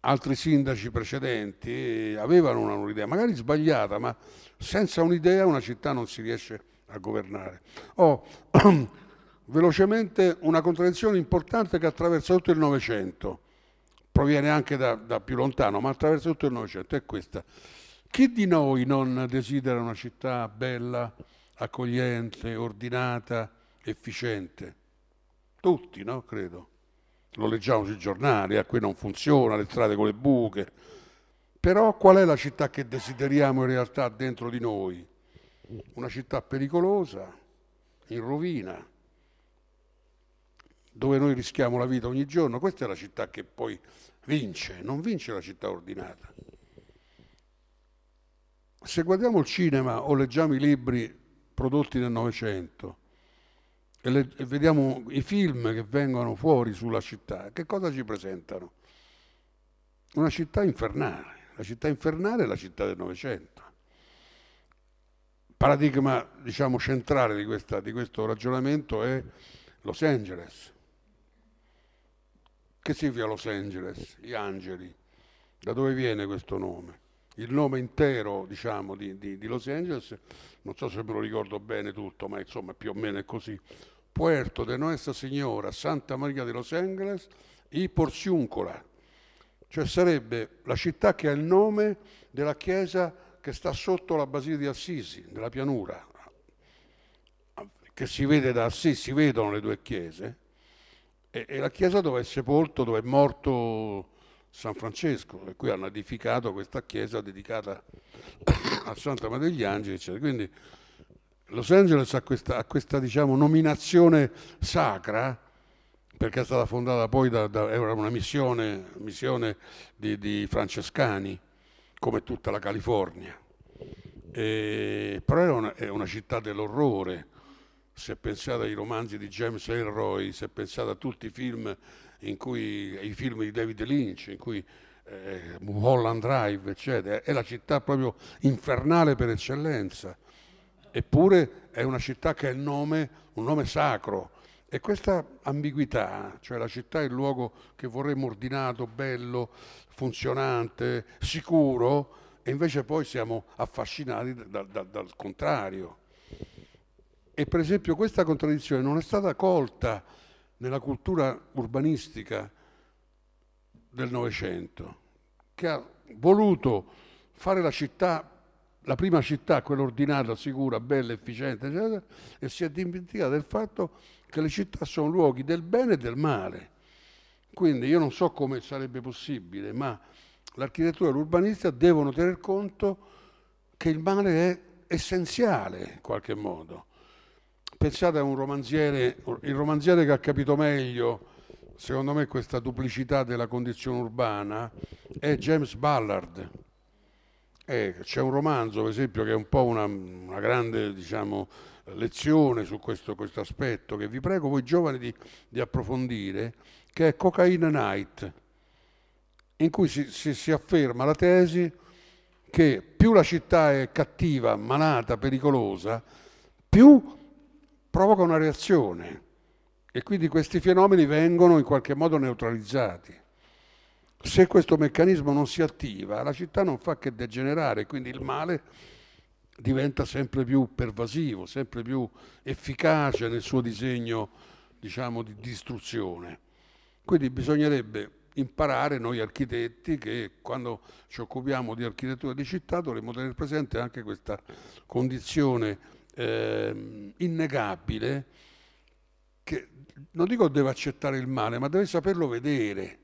Altri sindaci precedenti eh, avevano un'idea, magari sbagliata, ma senza un'idea una città non si riesce a governare. Ho oh, velocemente una contraddizione importante che attraversa tutto il Novecento proviene anche da, da più lontano, ma attraverso tutto il Novecento è questa. Chi di noi non desidera una città bella, accogliente, ordinata, efficiente? Tutti, no? Credo. Lo leggiamo sui giornali, a eh, qui non funziona, le strade con le buche. Però qual è la città che desideriamo in realtà dentro di noi? Una città pericolosa, in rovina, dove noi rischiamo la vita ogni giorno, questa è la città che poi vince, non vince la città ordinata. Se guardiamo il cinema o leggiamo i libri prodotti nel Novecento e, le, e vediamo i film che vengono fuori sulla città, che cosa ci presentano? Una città infernale, la città infernale è la città del Novecento paradigma diciamo, centrale di, questa, di, questo ragionamento è Los Angeles, che significa Los Angeles? Gli angeli. Da dove viene questo nome? Il nome intero, diciamo, di, di, di Los Angeles, non so se me lo ricordo bene tutto, ma insomma più o meno è così. Puerto de Nuestra Signora, Santa Maria de Los Angeles y Porciuncola. Cioè sarebbe la città che ha il nome della chiesa che sta sotto la basilica di Assisi, nella pianura, che si vede da Assisi, si vedono le due chiese, è, è la chiesa dove è sepolto, dove è morto San Francesco e qui hanno edificato questa chiesa dedicata a Santa Maria degli Angeli, eccetera. Quindi Los Angeles ha questa, ha questa diciamo, nominazione sacra perché è stata fondata poi da, da era una missione, missione di, di, francescani, come tutta la California. E, però è una, è una città dell'orrore, se pensate ai romanzi di James Elroy, se pensate a tutti i film, cui, i film di David Lynch, in cui eh, Holland Drive, eccetera, è la città proprio infernale per eccellenza, eppure è una città che ha il nome, un nome sacro. E questa ambiguità, cioè la città è il luogo che vorremmo ordinato, bello, funzionante, sicuro, e invece poi siamo affascinati da, da, dal contrario. E per esempio questa contraddizione non è stata colta nella cultura urbanistica del Novecento, che ha voluto fare la città, la prima città, quella ordinata, sicura, bella, efficiente, eccetera, e si è dimenticata del fatto che le città sono luoghi del bene e del male. Quindi io non so come sarebbe possibile, ma l'architettura e l'urbanista devono tener conto che il male è essenziale in qualche modo Speziale è un romanziere, il romanziere che ha capito meglio, secondo me, questa duplicità della condizione urbana è James Ballard. Eh, c'è un romanzo, per esempio, che è un po' una, una grande diciamo, lezione su questo, questo, aspetto, che vi prego voi giovani di, di approfondire, che è Cocaine Night, in cui si, si, si afferma la tesi che più la città è cattiva, malata, pericolosa, più provoca una reazione e quindi questi fenomeni vengono in qualche modo neutralizzati. Se questo meccanismo non si attiva, la città non fa che degenerare, quindi il male diventa sempre più pervasivo, sempre più efficace nel suo disegno, diciamo, di distruzione. Quindi bisognerebbe imparare noi architetti che quando ci occupiamo di architettura di città dovremmo tenere presente anche questa condizione eh, innegabile che non dico deve accettare il male, ma deve saperlo vedere,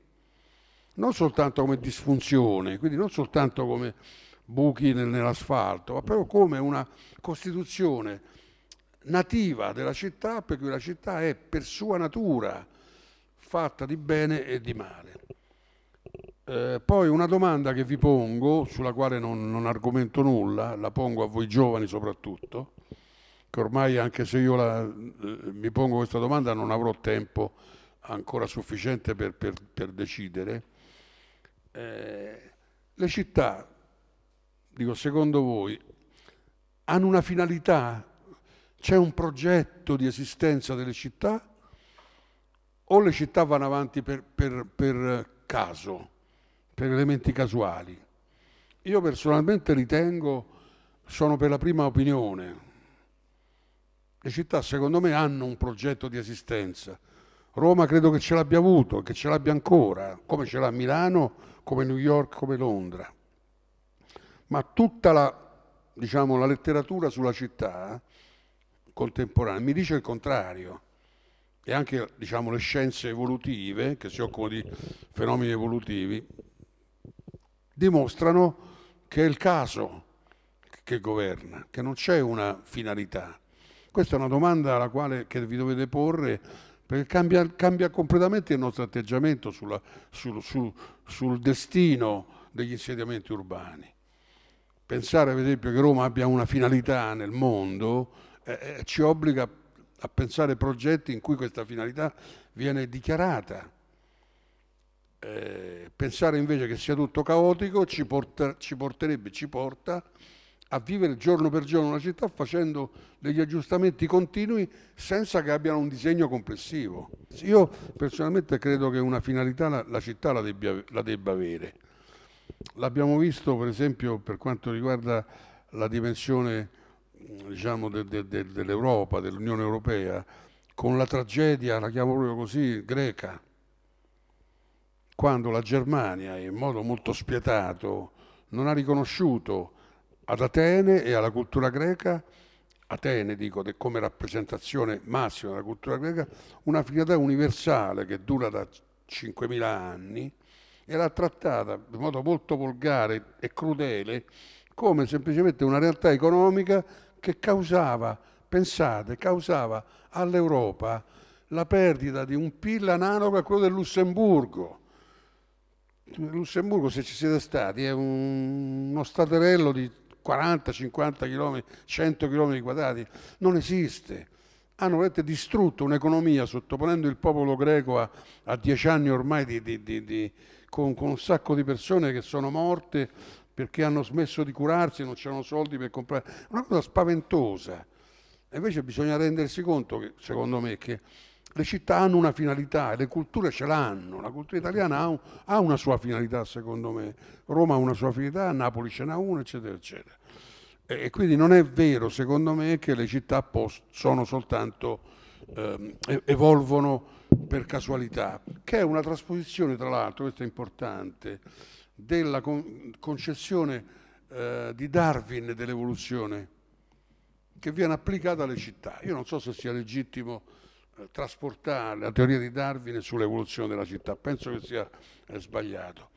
non soltanto come disfunzione, quindi non soltanto come buchi nel, nell'asfalto, ma proprio come una costituzione nativa della città, per cui la città è per sua natura fatta di bene e di male. Eh, poi una domanda che vi pongo, sulla quale non, non argomento nulla, la pongo a voi giovani soprattutto, che ormai anche se io la, eh, mi pongo questa domanda non avrò tempo ancora sufficiente per, per, per decidere, eh, le città, dico secondo voi, hanno una finalità? C'è un progetto di esistenza delle città? O le città vanno avanti per, per caso, per elementi casuali? Io personalmente ritengo, sono per la prima opinione, le città secondo me hanno un progetto di esistenza. Roma credo che ce l'abbia avuto, e che ce l'abbia ancora, come ce l'ha Milano, come New York, come Londra. Ma tutta la, diciamo, la letteratura sulla città eh, contemporanea mi dice il contrario e anche diciamo, le scienze evolutive, che si occupano di fenomeni evolutivi, dimostrano che è il caso che governa, che non c'è una finalità, questa è una domanda alla quale vi dovete porre perché cambia, cambia, completamente il nostro atteggiamento sulla, sul, sul, sul destino degli insediamenti urbani. Pensare ad esempio che Roma abbia una finalità nel mondo eh, eh, ci obbliga a pensare progetti in cui questa finalità viene dichiarata. Eh, pensare invece che sia tutto caotico ci, porta, ci porterebbe, ci porta a vivere giorno per giorno una città facendo degli aggiustamenti continui senza che abbiano un disegno complessivo. Io personalmente credo che una finalità la, la città la debba, la debba avere. L'abbiamo visto per esempio per quanto riguarda la dimensione diciamo, de, de, de, dell'Europa, dell'Unione Europea, con la tragedia, la chiamo proprio così, greca, quando la Germania in modo molto spietato non ha riconosciuto ad Atene e alla cultura greca, Atene dico, come rappresentazione massima della cultura greca, una un'affinità universale che dura da 5.000 anni e l'ha trattata in modo molto volgare e crudele come semplicemente una realtà economica che causava, pensate, causava all'Europa la perdita di un PIL analogo a quello del Lussemburgo. Il Lussemburgo, se ci siete stati, è un, uno staterello di 40, 50 km, 100 km quadrati, non esiste. Hanno distrutto un'economia sottoponendo il popolo greco a, a dieci anni ormai di, di, di, con, con un sacco di persone che sono morte perché hanno smesso di curarsi, non c'erano soldi per comprare. Una cosa spaventosa. Invece bisogna rendersi conto, che, secondo me, che le città hanno una finalità e le culture ce l'hanno, la cultura italiana ha, un, ha, una sua finalità secondo me, Roma ha una sua finalità, Napoli ce n'ha una, eccetera, eccetera. E, e quindi non è vero secondo me che le città sono soltanto, ehm, evolvono per casualità, che è una trasposizione tra l'altro, questo è importante, della con concessione eh, di Darwin dell'evoluzione che viene applicata alle città. Io non so se sia legittimo eh, trasportare la teoria di Darwin sull'evoluzione della città. Penso che sia eh, sbagliato.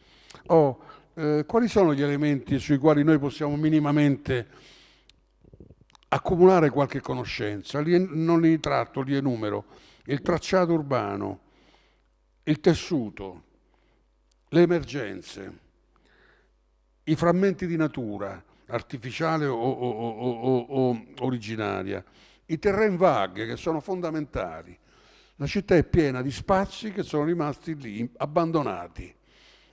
Oh, eh, quali sono gli elementi sui quali noi possiamo minimamente accumulare qualche conoscenza? Li, non li tratto, li enumero. Il tracciato urbano, il tessuto, le emergenze, i frammenti di natura, artificiale o, o, o, o originaria, i terreni vaghi che sono fondamentali. La città è piena di spazi che sono rimasti lì, abbandonati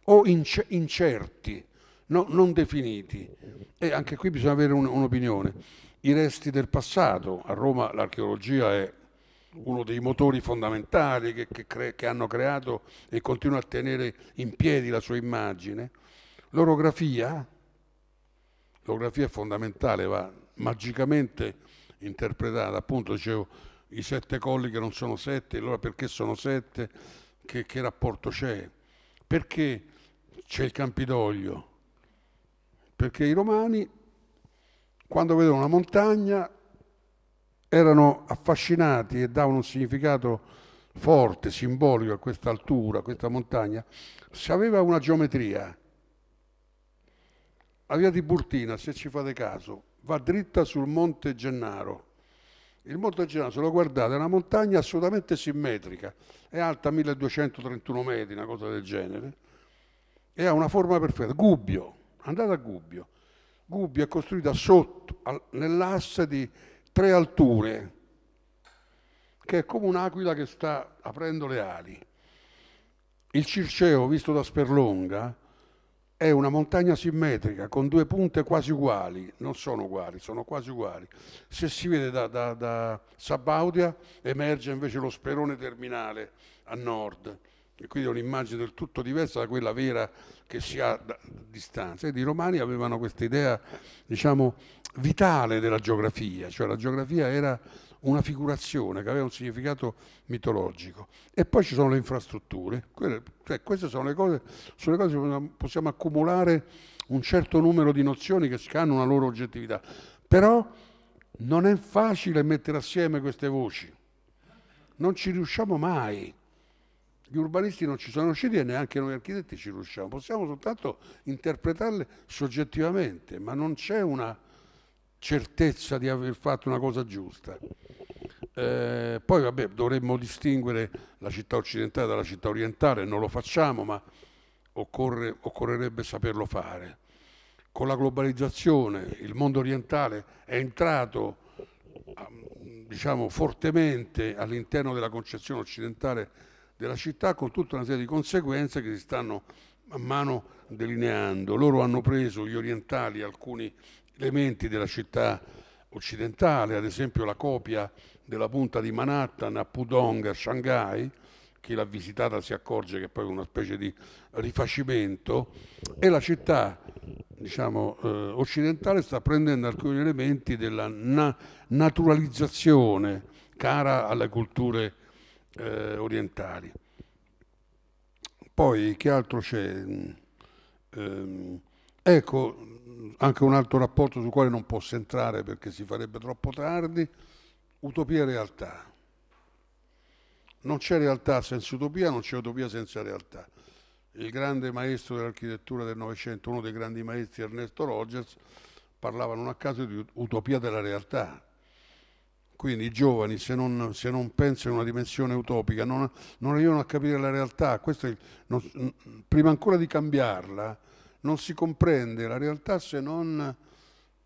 o inc incerti, no, non definiti. E anche qui bisogna avere un'opinione. I resti del passato, a Roma l'archeologia è uno dei motori fondamentali che, che, che hanno creato e continua a tenere in piedi la sua immagine. L'orografia, l'orografia è fondamentale, va magicamente interpretata, appunto dicevo i sette colli che non sono sette, allora perché sono sette, che, che rapporto c'è, perché c'è il Campidoglio, perché i romani quando vedevano una montagna erano affascinati e davano un significato forte, simbolico a questa altura, a questa montagna, se aveva una geometria. La via di Burtina, se ci fate caso, va dritta sul Monte Gennaro. Il Monte Gennaro, se lo guardate, è una montagna assolutamente simmetrica, è alta 1231 metri, una cosa del genere, e ha una forma perfetta. Gubbio, andate a Gubbio. Gubbio è costruita sotto, nell'asse di tre alture, che è come un'aquila che sta aprendo le ali. Il Circeo, visto da Sperlonga, è una montagna simmetrica con due punte quasi uguali, non sono uguali, sono quasi uguali. Se si vede da, da, da Sabaudia emerge invece lo sperone terminale a nord e quindi è un'immagine del tutto diversa da quella vera che si ha a distanza. i romani avevano questa idea, diciamo, vitale della geografia, cioè la geografia era una figurazione che aveva un significato mitologico. E poi ci sono le infrastrutture, quelle, cioè queste sono le cose, sulle quali possiamo accumulare un certo numero di nozioni che hanno una loro oggettività. Però non è facile mettere assieme queste voci, non ci riusciamo mai. Gli urbanisti non ci sono usciti e neanche noi architetti ci riusciamo, possiamo soltanto interpretarle soggettivamente, ma non c'è una certezza di aver fatto una cosa giusta. Eh, poi vabbè, dovremmo distinguere la città occidentale dalla città orientale, non lo facciamo, ma occorre, occorrerebbe saperlo fare. Con la globalizzazione il mondo orientale è entrato diciamo, fortemente all'interno della concezione occidentale della città con tutta una serie di conseguenze che si stanno man mano delineando. Loro hanno preso gli orientali alcuni elementi della città occidentale, ad esempio la copia della punta di Manhattan a Pudong a Shanghai, chi l'ha visitata si accorge che è poi una specie di rifacimento, e la città diciamo, eh, occidentale sta prendendo alcuni elementi della na naturalizzazione cara alle culture eh, orientali. Poi che altro c'è? Eh, ecco, anche un altro rapporto sul quale non posso entrare perché si farebbe troppo tardi, utopia e realtà. Non c'è realtà senza utopia, non c'è utopia senza realtà. Il grande maestro dell'architettura del Novecento, uno dei grandi maestri Ernesto Rogers, parlava non a caso di utopia della realtà. Quindi i giovani, se non, se non pensano in una dimensione utopica, non, non, arrivano a capire la realtà. Questo, non, prima ancora di cambiarla, non si comprende la realtà se non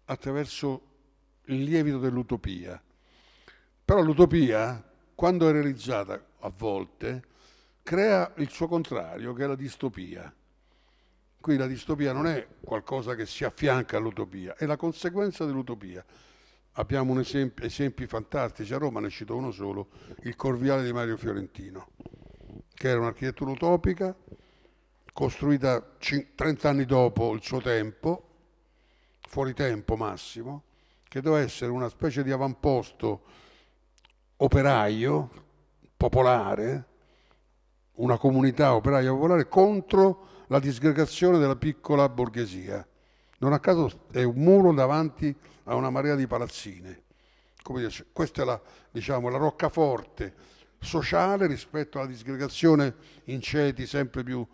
attraverso il lievito dell'utopia. Però l'utopia, quando è realizzata a volte, crea il suo contrario, che è la distopia. Qui la distopia non è qualcosa che si affianca all'utopia, è la conseguenza dell'utopia. Abbiamo esempio, esempi fantastici, a Roma ne cito uno solo, il Corviale di Mario Fiorentino, che era un'architettura utopica, costruita 30 anni dopo il suo tempo, fuori tempo massimo, che doveva essere una specie di avamposto operaio, popolare, una comunità operaia popolare contro la disgregazione della piccola borghesia. Non a caso è un muro davanti a una marea di palazzine. Dice, questa è la, diciamo, la roccaforte sociale rispetto alla disgregazione in ceti sempre più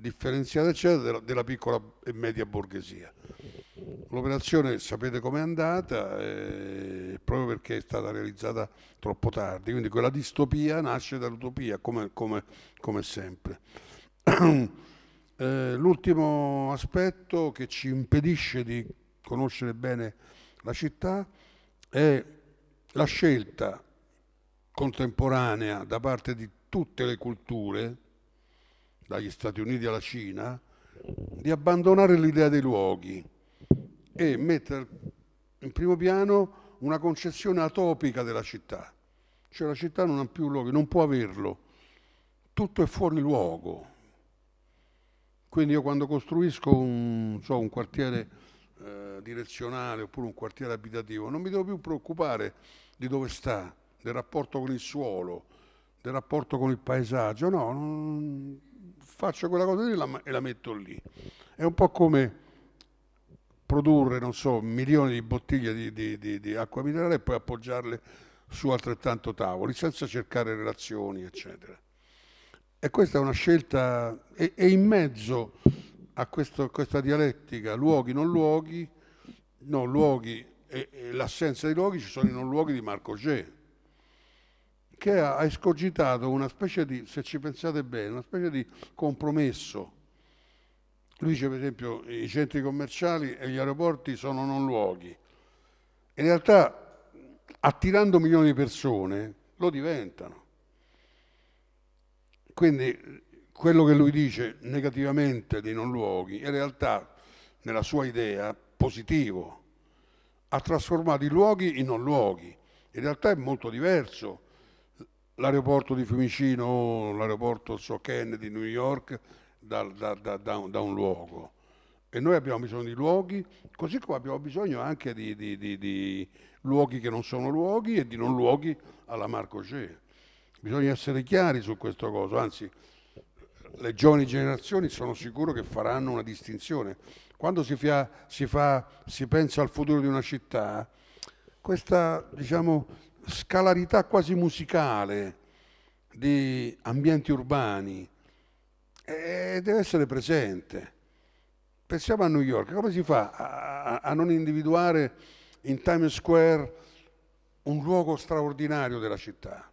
differenziata eccetera, della, della piccola e media borghesia. L'operazione sapete com'è andata, eh, proprio perché è stata realizzata troppo tardi, quindi quella distopia nasce dall'utopia, come, come, come sempre. eh, l'ultimo aspetto che ci impedisce di conoscere bene la città è la scelta contemporanea da parte di tutte le culture, dagli Stati Uniti alla Cina, di abbandonare l'idea dei luoghi e mettere in primo piano una concezione atopica della città. Cioè la città non ha più luoghi, non può averlo. Tutto è fuori luogo. Quindi io quando costruisco un, so, un quartiere eh, direzionale oppure un quartiere abitativo non mi devo più preoccupare di dove sta, del rapporto con il suolo, del rapporto con il paesaggio, no, non, faccio quella cosa lì e la metto lì. È un po' come produrre, non so, milioni di bottiglie di, di, di, di acqua minerale e poi appoggiarle su altrettanto tavoli, senza cercare relazioni, eccetera. E questa è una scelta, e, e in mezzo a questo, questa dialettica luoghi non luoghi, no, luoghi e, e l'assenza di luoghi ci sono i non luoghi di Marco Gé, che ha escogitato una specie di, se ci pensate bene, una specie di compromesso. Lui dice per esempio i centri commerciali e gli aeroporti sono non luoghi. In realtà attirando milioni di persone lo diventano. Quindi quello che lui dice negativamente dei non luoghi, in realtà nella sua idea positivo, ha trasformato i luoghi in non luoghi. In realtà è molto diverso l'aeroporto di Fiumicino, l'aeroporto Soken di New York da, da, da, da, un, da un luogo e noi abbiamo bisogno di luoghi, così come abbiamo bisogno anche di, di, di, di, luoghi che non sono luoghi e di non luoghi alla Marco G. Bisogna essere chiari su questo coso, anzi le giovani generazioni sono sicuro che faranno una distinzione. Quando si, fia, si, fa, si pensa al futuro di una città, questa diciamo, scalarità quasi musicale di ambienti urbani e deve essere presente. Pensiamo a New York, come si fa a, a non individuare in Times Square un luogo straordinario della città?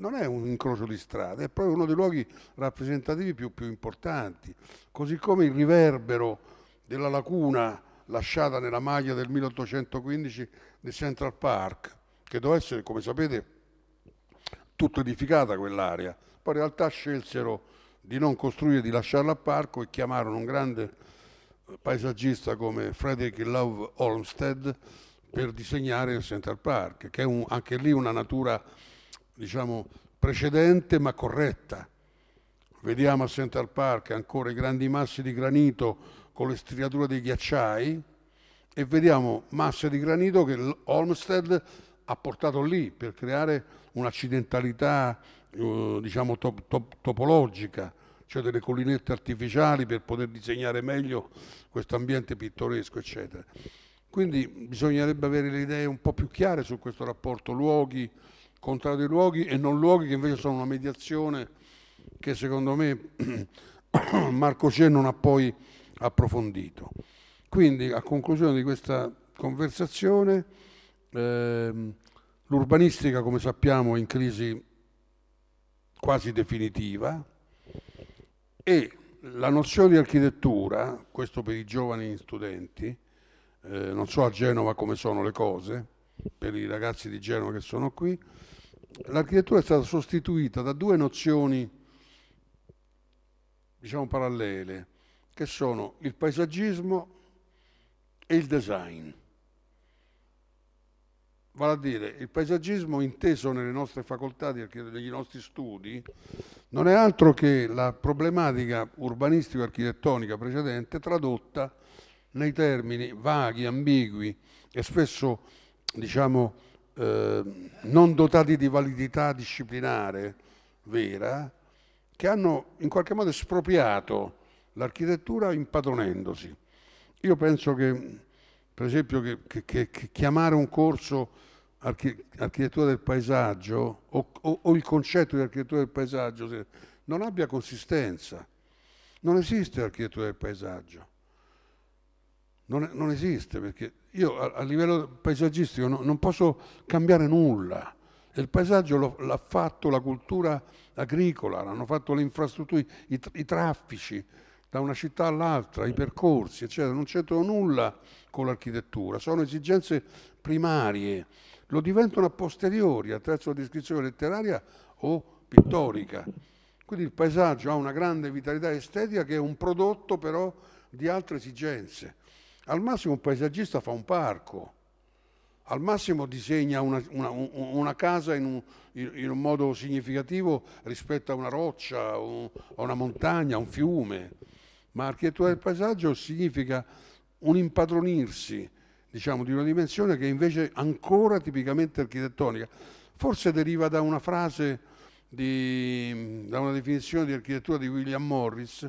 non è un incrocio di strade, è proprio uno dei luoghi rappresentativi più, più, importanti, così come il riverbero della lacuna lasciata nella maglia del 1815 di Central Park, che doveva essere, come sapete, tutta edificata quell'area. Poi in realtà scelsero di non costruire, di lasciarla a parco e chiamarono un grande paesaggista come Frederick Love Olmsted per disegnare il Central Park, che è un, anche lì una natura, diciamo, precedente ma corretta. Vediamo a Central Park ancora i grandi massi di granito con le striature dei ghiacciai e vediamo masse di granito che Olmsted ha portato lì per creare un'accidentalità eh, diciamo top, top, topologica, cioè delle collinette artificiali per poter disegnare meglio questo ambiente pittoresco, eccetera. Quindi bisognerebbe avere le idee un po' più chiare su questo rapporto luoghi, contrario dei luoghi e non luoghi che invece sono una mediazione che secondo me Marco C non ha poi approfondito. Quindi a conclusione di questa conversazione eh, l'urbanistica, come sappiamo, è in crisi quasi definitiva e la nozione di architettura, questo per i giovani studenti, eh, non so a Genova come sono le cose, per i ragazzi di Genova che sono qui, l'architettura è stata sostituita da due nozioni, diciamo, parallele, che sono il paesaggismo e il design vale a dire il paesaggismo inteso nelle nostre facoltà negli nostri studi non è altro che la problematica urbanistico-architettonica precedente tradotta nei termini vaghi, ambigui e spesso diciamo, eh, non dotati di validità disciplinare vera, che hanno in qualche modo espropriato l'architettura impadronendosi. Io penso che, per esempio, che, che, che chiamare un corso archi- architettura del paesaggio o, o, o il concetto di architettura del paesaggio non abbia consistenza. Non esiste l'architettura del paesaggio. Non, non, esiste perché io a, a livello paesaggistico no, non posso cambiare nulla. Il paesaggio lo, l'ha fatto la cultura agricola, l'hanno fatto le infrastrutture, i, i, traffici da una città all'altra, i percorsi, eccetera. Non c'entrano nulla con l'architettura, sono esigenze primarie lo diventano a posteriori attraverso la descrizione letteraria o pittorica. Quindi il paesaggio ha una grande vitalità estetica che è un prodotto però di altre esigenze. Al massimo un paesaggista fa un parco, al massimo disegna una, una, una casa in un, in un, modo significativo rispetto a una roccia, a una montagna, a un fiume, ma architettura del paesaggio significa un impadronirsi diciamo, di una dimensione che invece ancora tipicamente architettonica. Forse deriva da una frase, di, da una definizione di architettura di William Morris,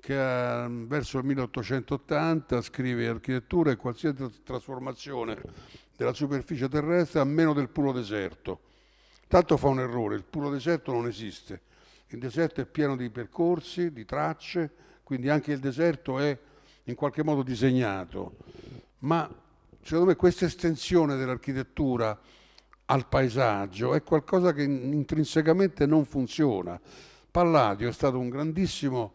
che ehm, verso il 1880 scrive architettura è qualsiasi trasformazione della superficie terrestre a meno del puro deserto. Tanto fa un errore, il puro deserto non esiste. Il deserto è pieno di percorsi, di tracce, quindi anche il deserto è in qualche modo disegnato ma secondo me questa estensione dell'architettura al paesaggio è qualcosa che intrinsecamente non funziona. Palladio è stato un grandissimo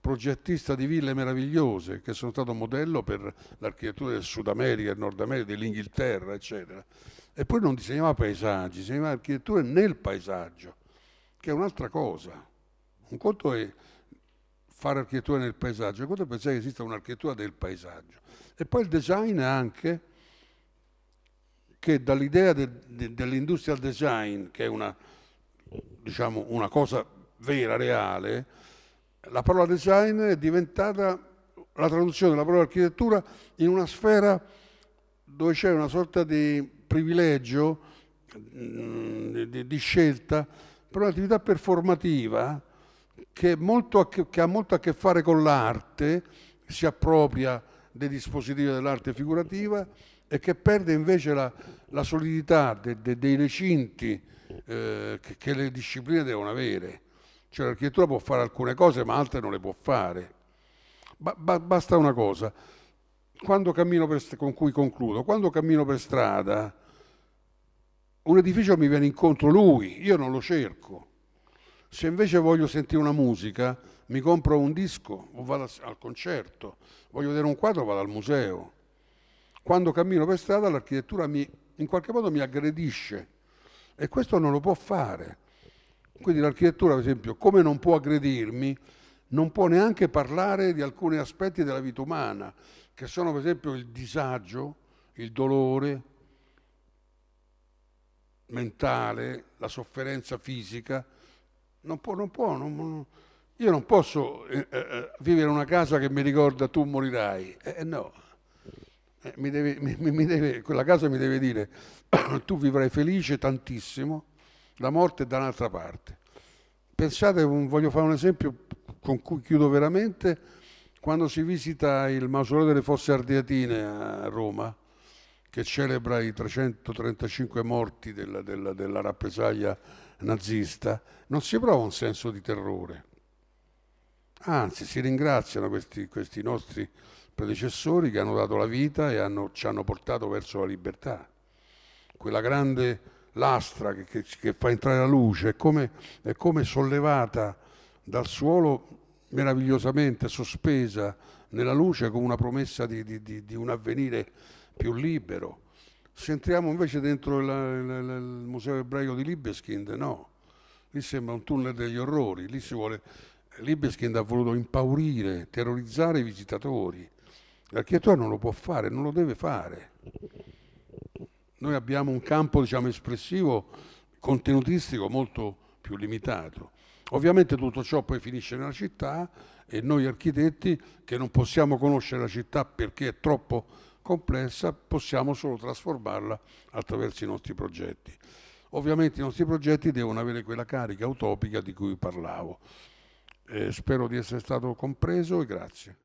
progettista di ville meravigliose che sono stato modello per l'architettura del Sud America, del Nord America, dell'Inghilterra, eccetera. E poi non disegnava paesaggi, disegnava architetture nel paesaggio, che è un'altra cosa. Un conto è fare architettura nel paesaggio, un conto è pensare che esista un'architettura del paesaggio. E poi il design è anche, che dall'idea de, de, dell'industrial design, che è una, diciamo, una cosa vera, reale, la parola design è diventata la traduzione della parola architettura in una sfera dove c'è una sorta di privilegio, mh, mm, di, di, scelta, per un'attività performativa che, che, ha molto a che fare con l'arte, si appropria dei dispositivi dell'arte figurativa e che perde invece la, la solidità de, de, dei recinti eh, che, che, le discipline devono avere. Cioè l'architettura può fare alcune cose ma altre non le può fare. Ba, ba, basta una cosa, per, con cui concludo, quando cammino per strada un edificio mi viene incontro lui, io non lo cerco. Se invece voglio sentire una musica, mi compro un disco o vado al concerto, voglio vedere un quadro, vado al museo. Quando cammino per strada l'architettura mi, in qualche modo mi aggredisce e questo non lo può fare. Quindi l'architettura, ad esempio, come non può aggredirmi, non può neanche parlare di alcuni aspetti della vita umana, che sono per esempio il disagio, il dolore mentale, la sofferenza fisica. Non può, non può, non, non io non posso eh, eh, eh, vivere una casa che mi ricorda tu morirai. Eh, eh no, eh, mi deve, mi, mi deve, quella casa mi deve dire tu vivrai felice tantissimo, la morte è da un'altra parte. Pensate, voglio fare un esempio con cui chiudo veramente, quando si visita il mausoleo delle fosse ardeatine a Roma, che celebra i 335 morti della, della, della rappresaglia nazista, non si prova un senso di terrore anzi si ringraziano questi, questi nostri predecessori che hanno dato la vita e hanno, ci hanno portato verso la libertà. Quella grande lastra che, che, che fa entrare la luce è come, è come sollevata dal suolo meravigliosamente sospesa nella luce come una promessa di, di, di, di un avvenire più libero. Se entriamo invece dentro il, il, il Museo ebraico di Libeskind, no, lì sembra un tunnel degli orrori, lì si vuole Libeskind ha voluto impaurire, terrorizzare i visitatori. L'architettura non lo può fare, non lo deve fare. Noi abbiamo un campo diciamo, espressivo, contenutistico molto più limitato. Ovviamente tutto ciò poi finisce nella città e noi architetti che non possiamo conoscere la città perché è troppo complessa, possiamo solo trasformarla attraverso i nostri progetti. Ovviamente i nostri progetti devono avere quella carica utopica di cui parlavo eh, spero di essere stato compreso e grazie.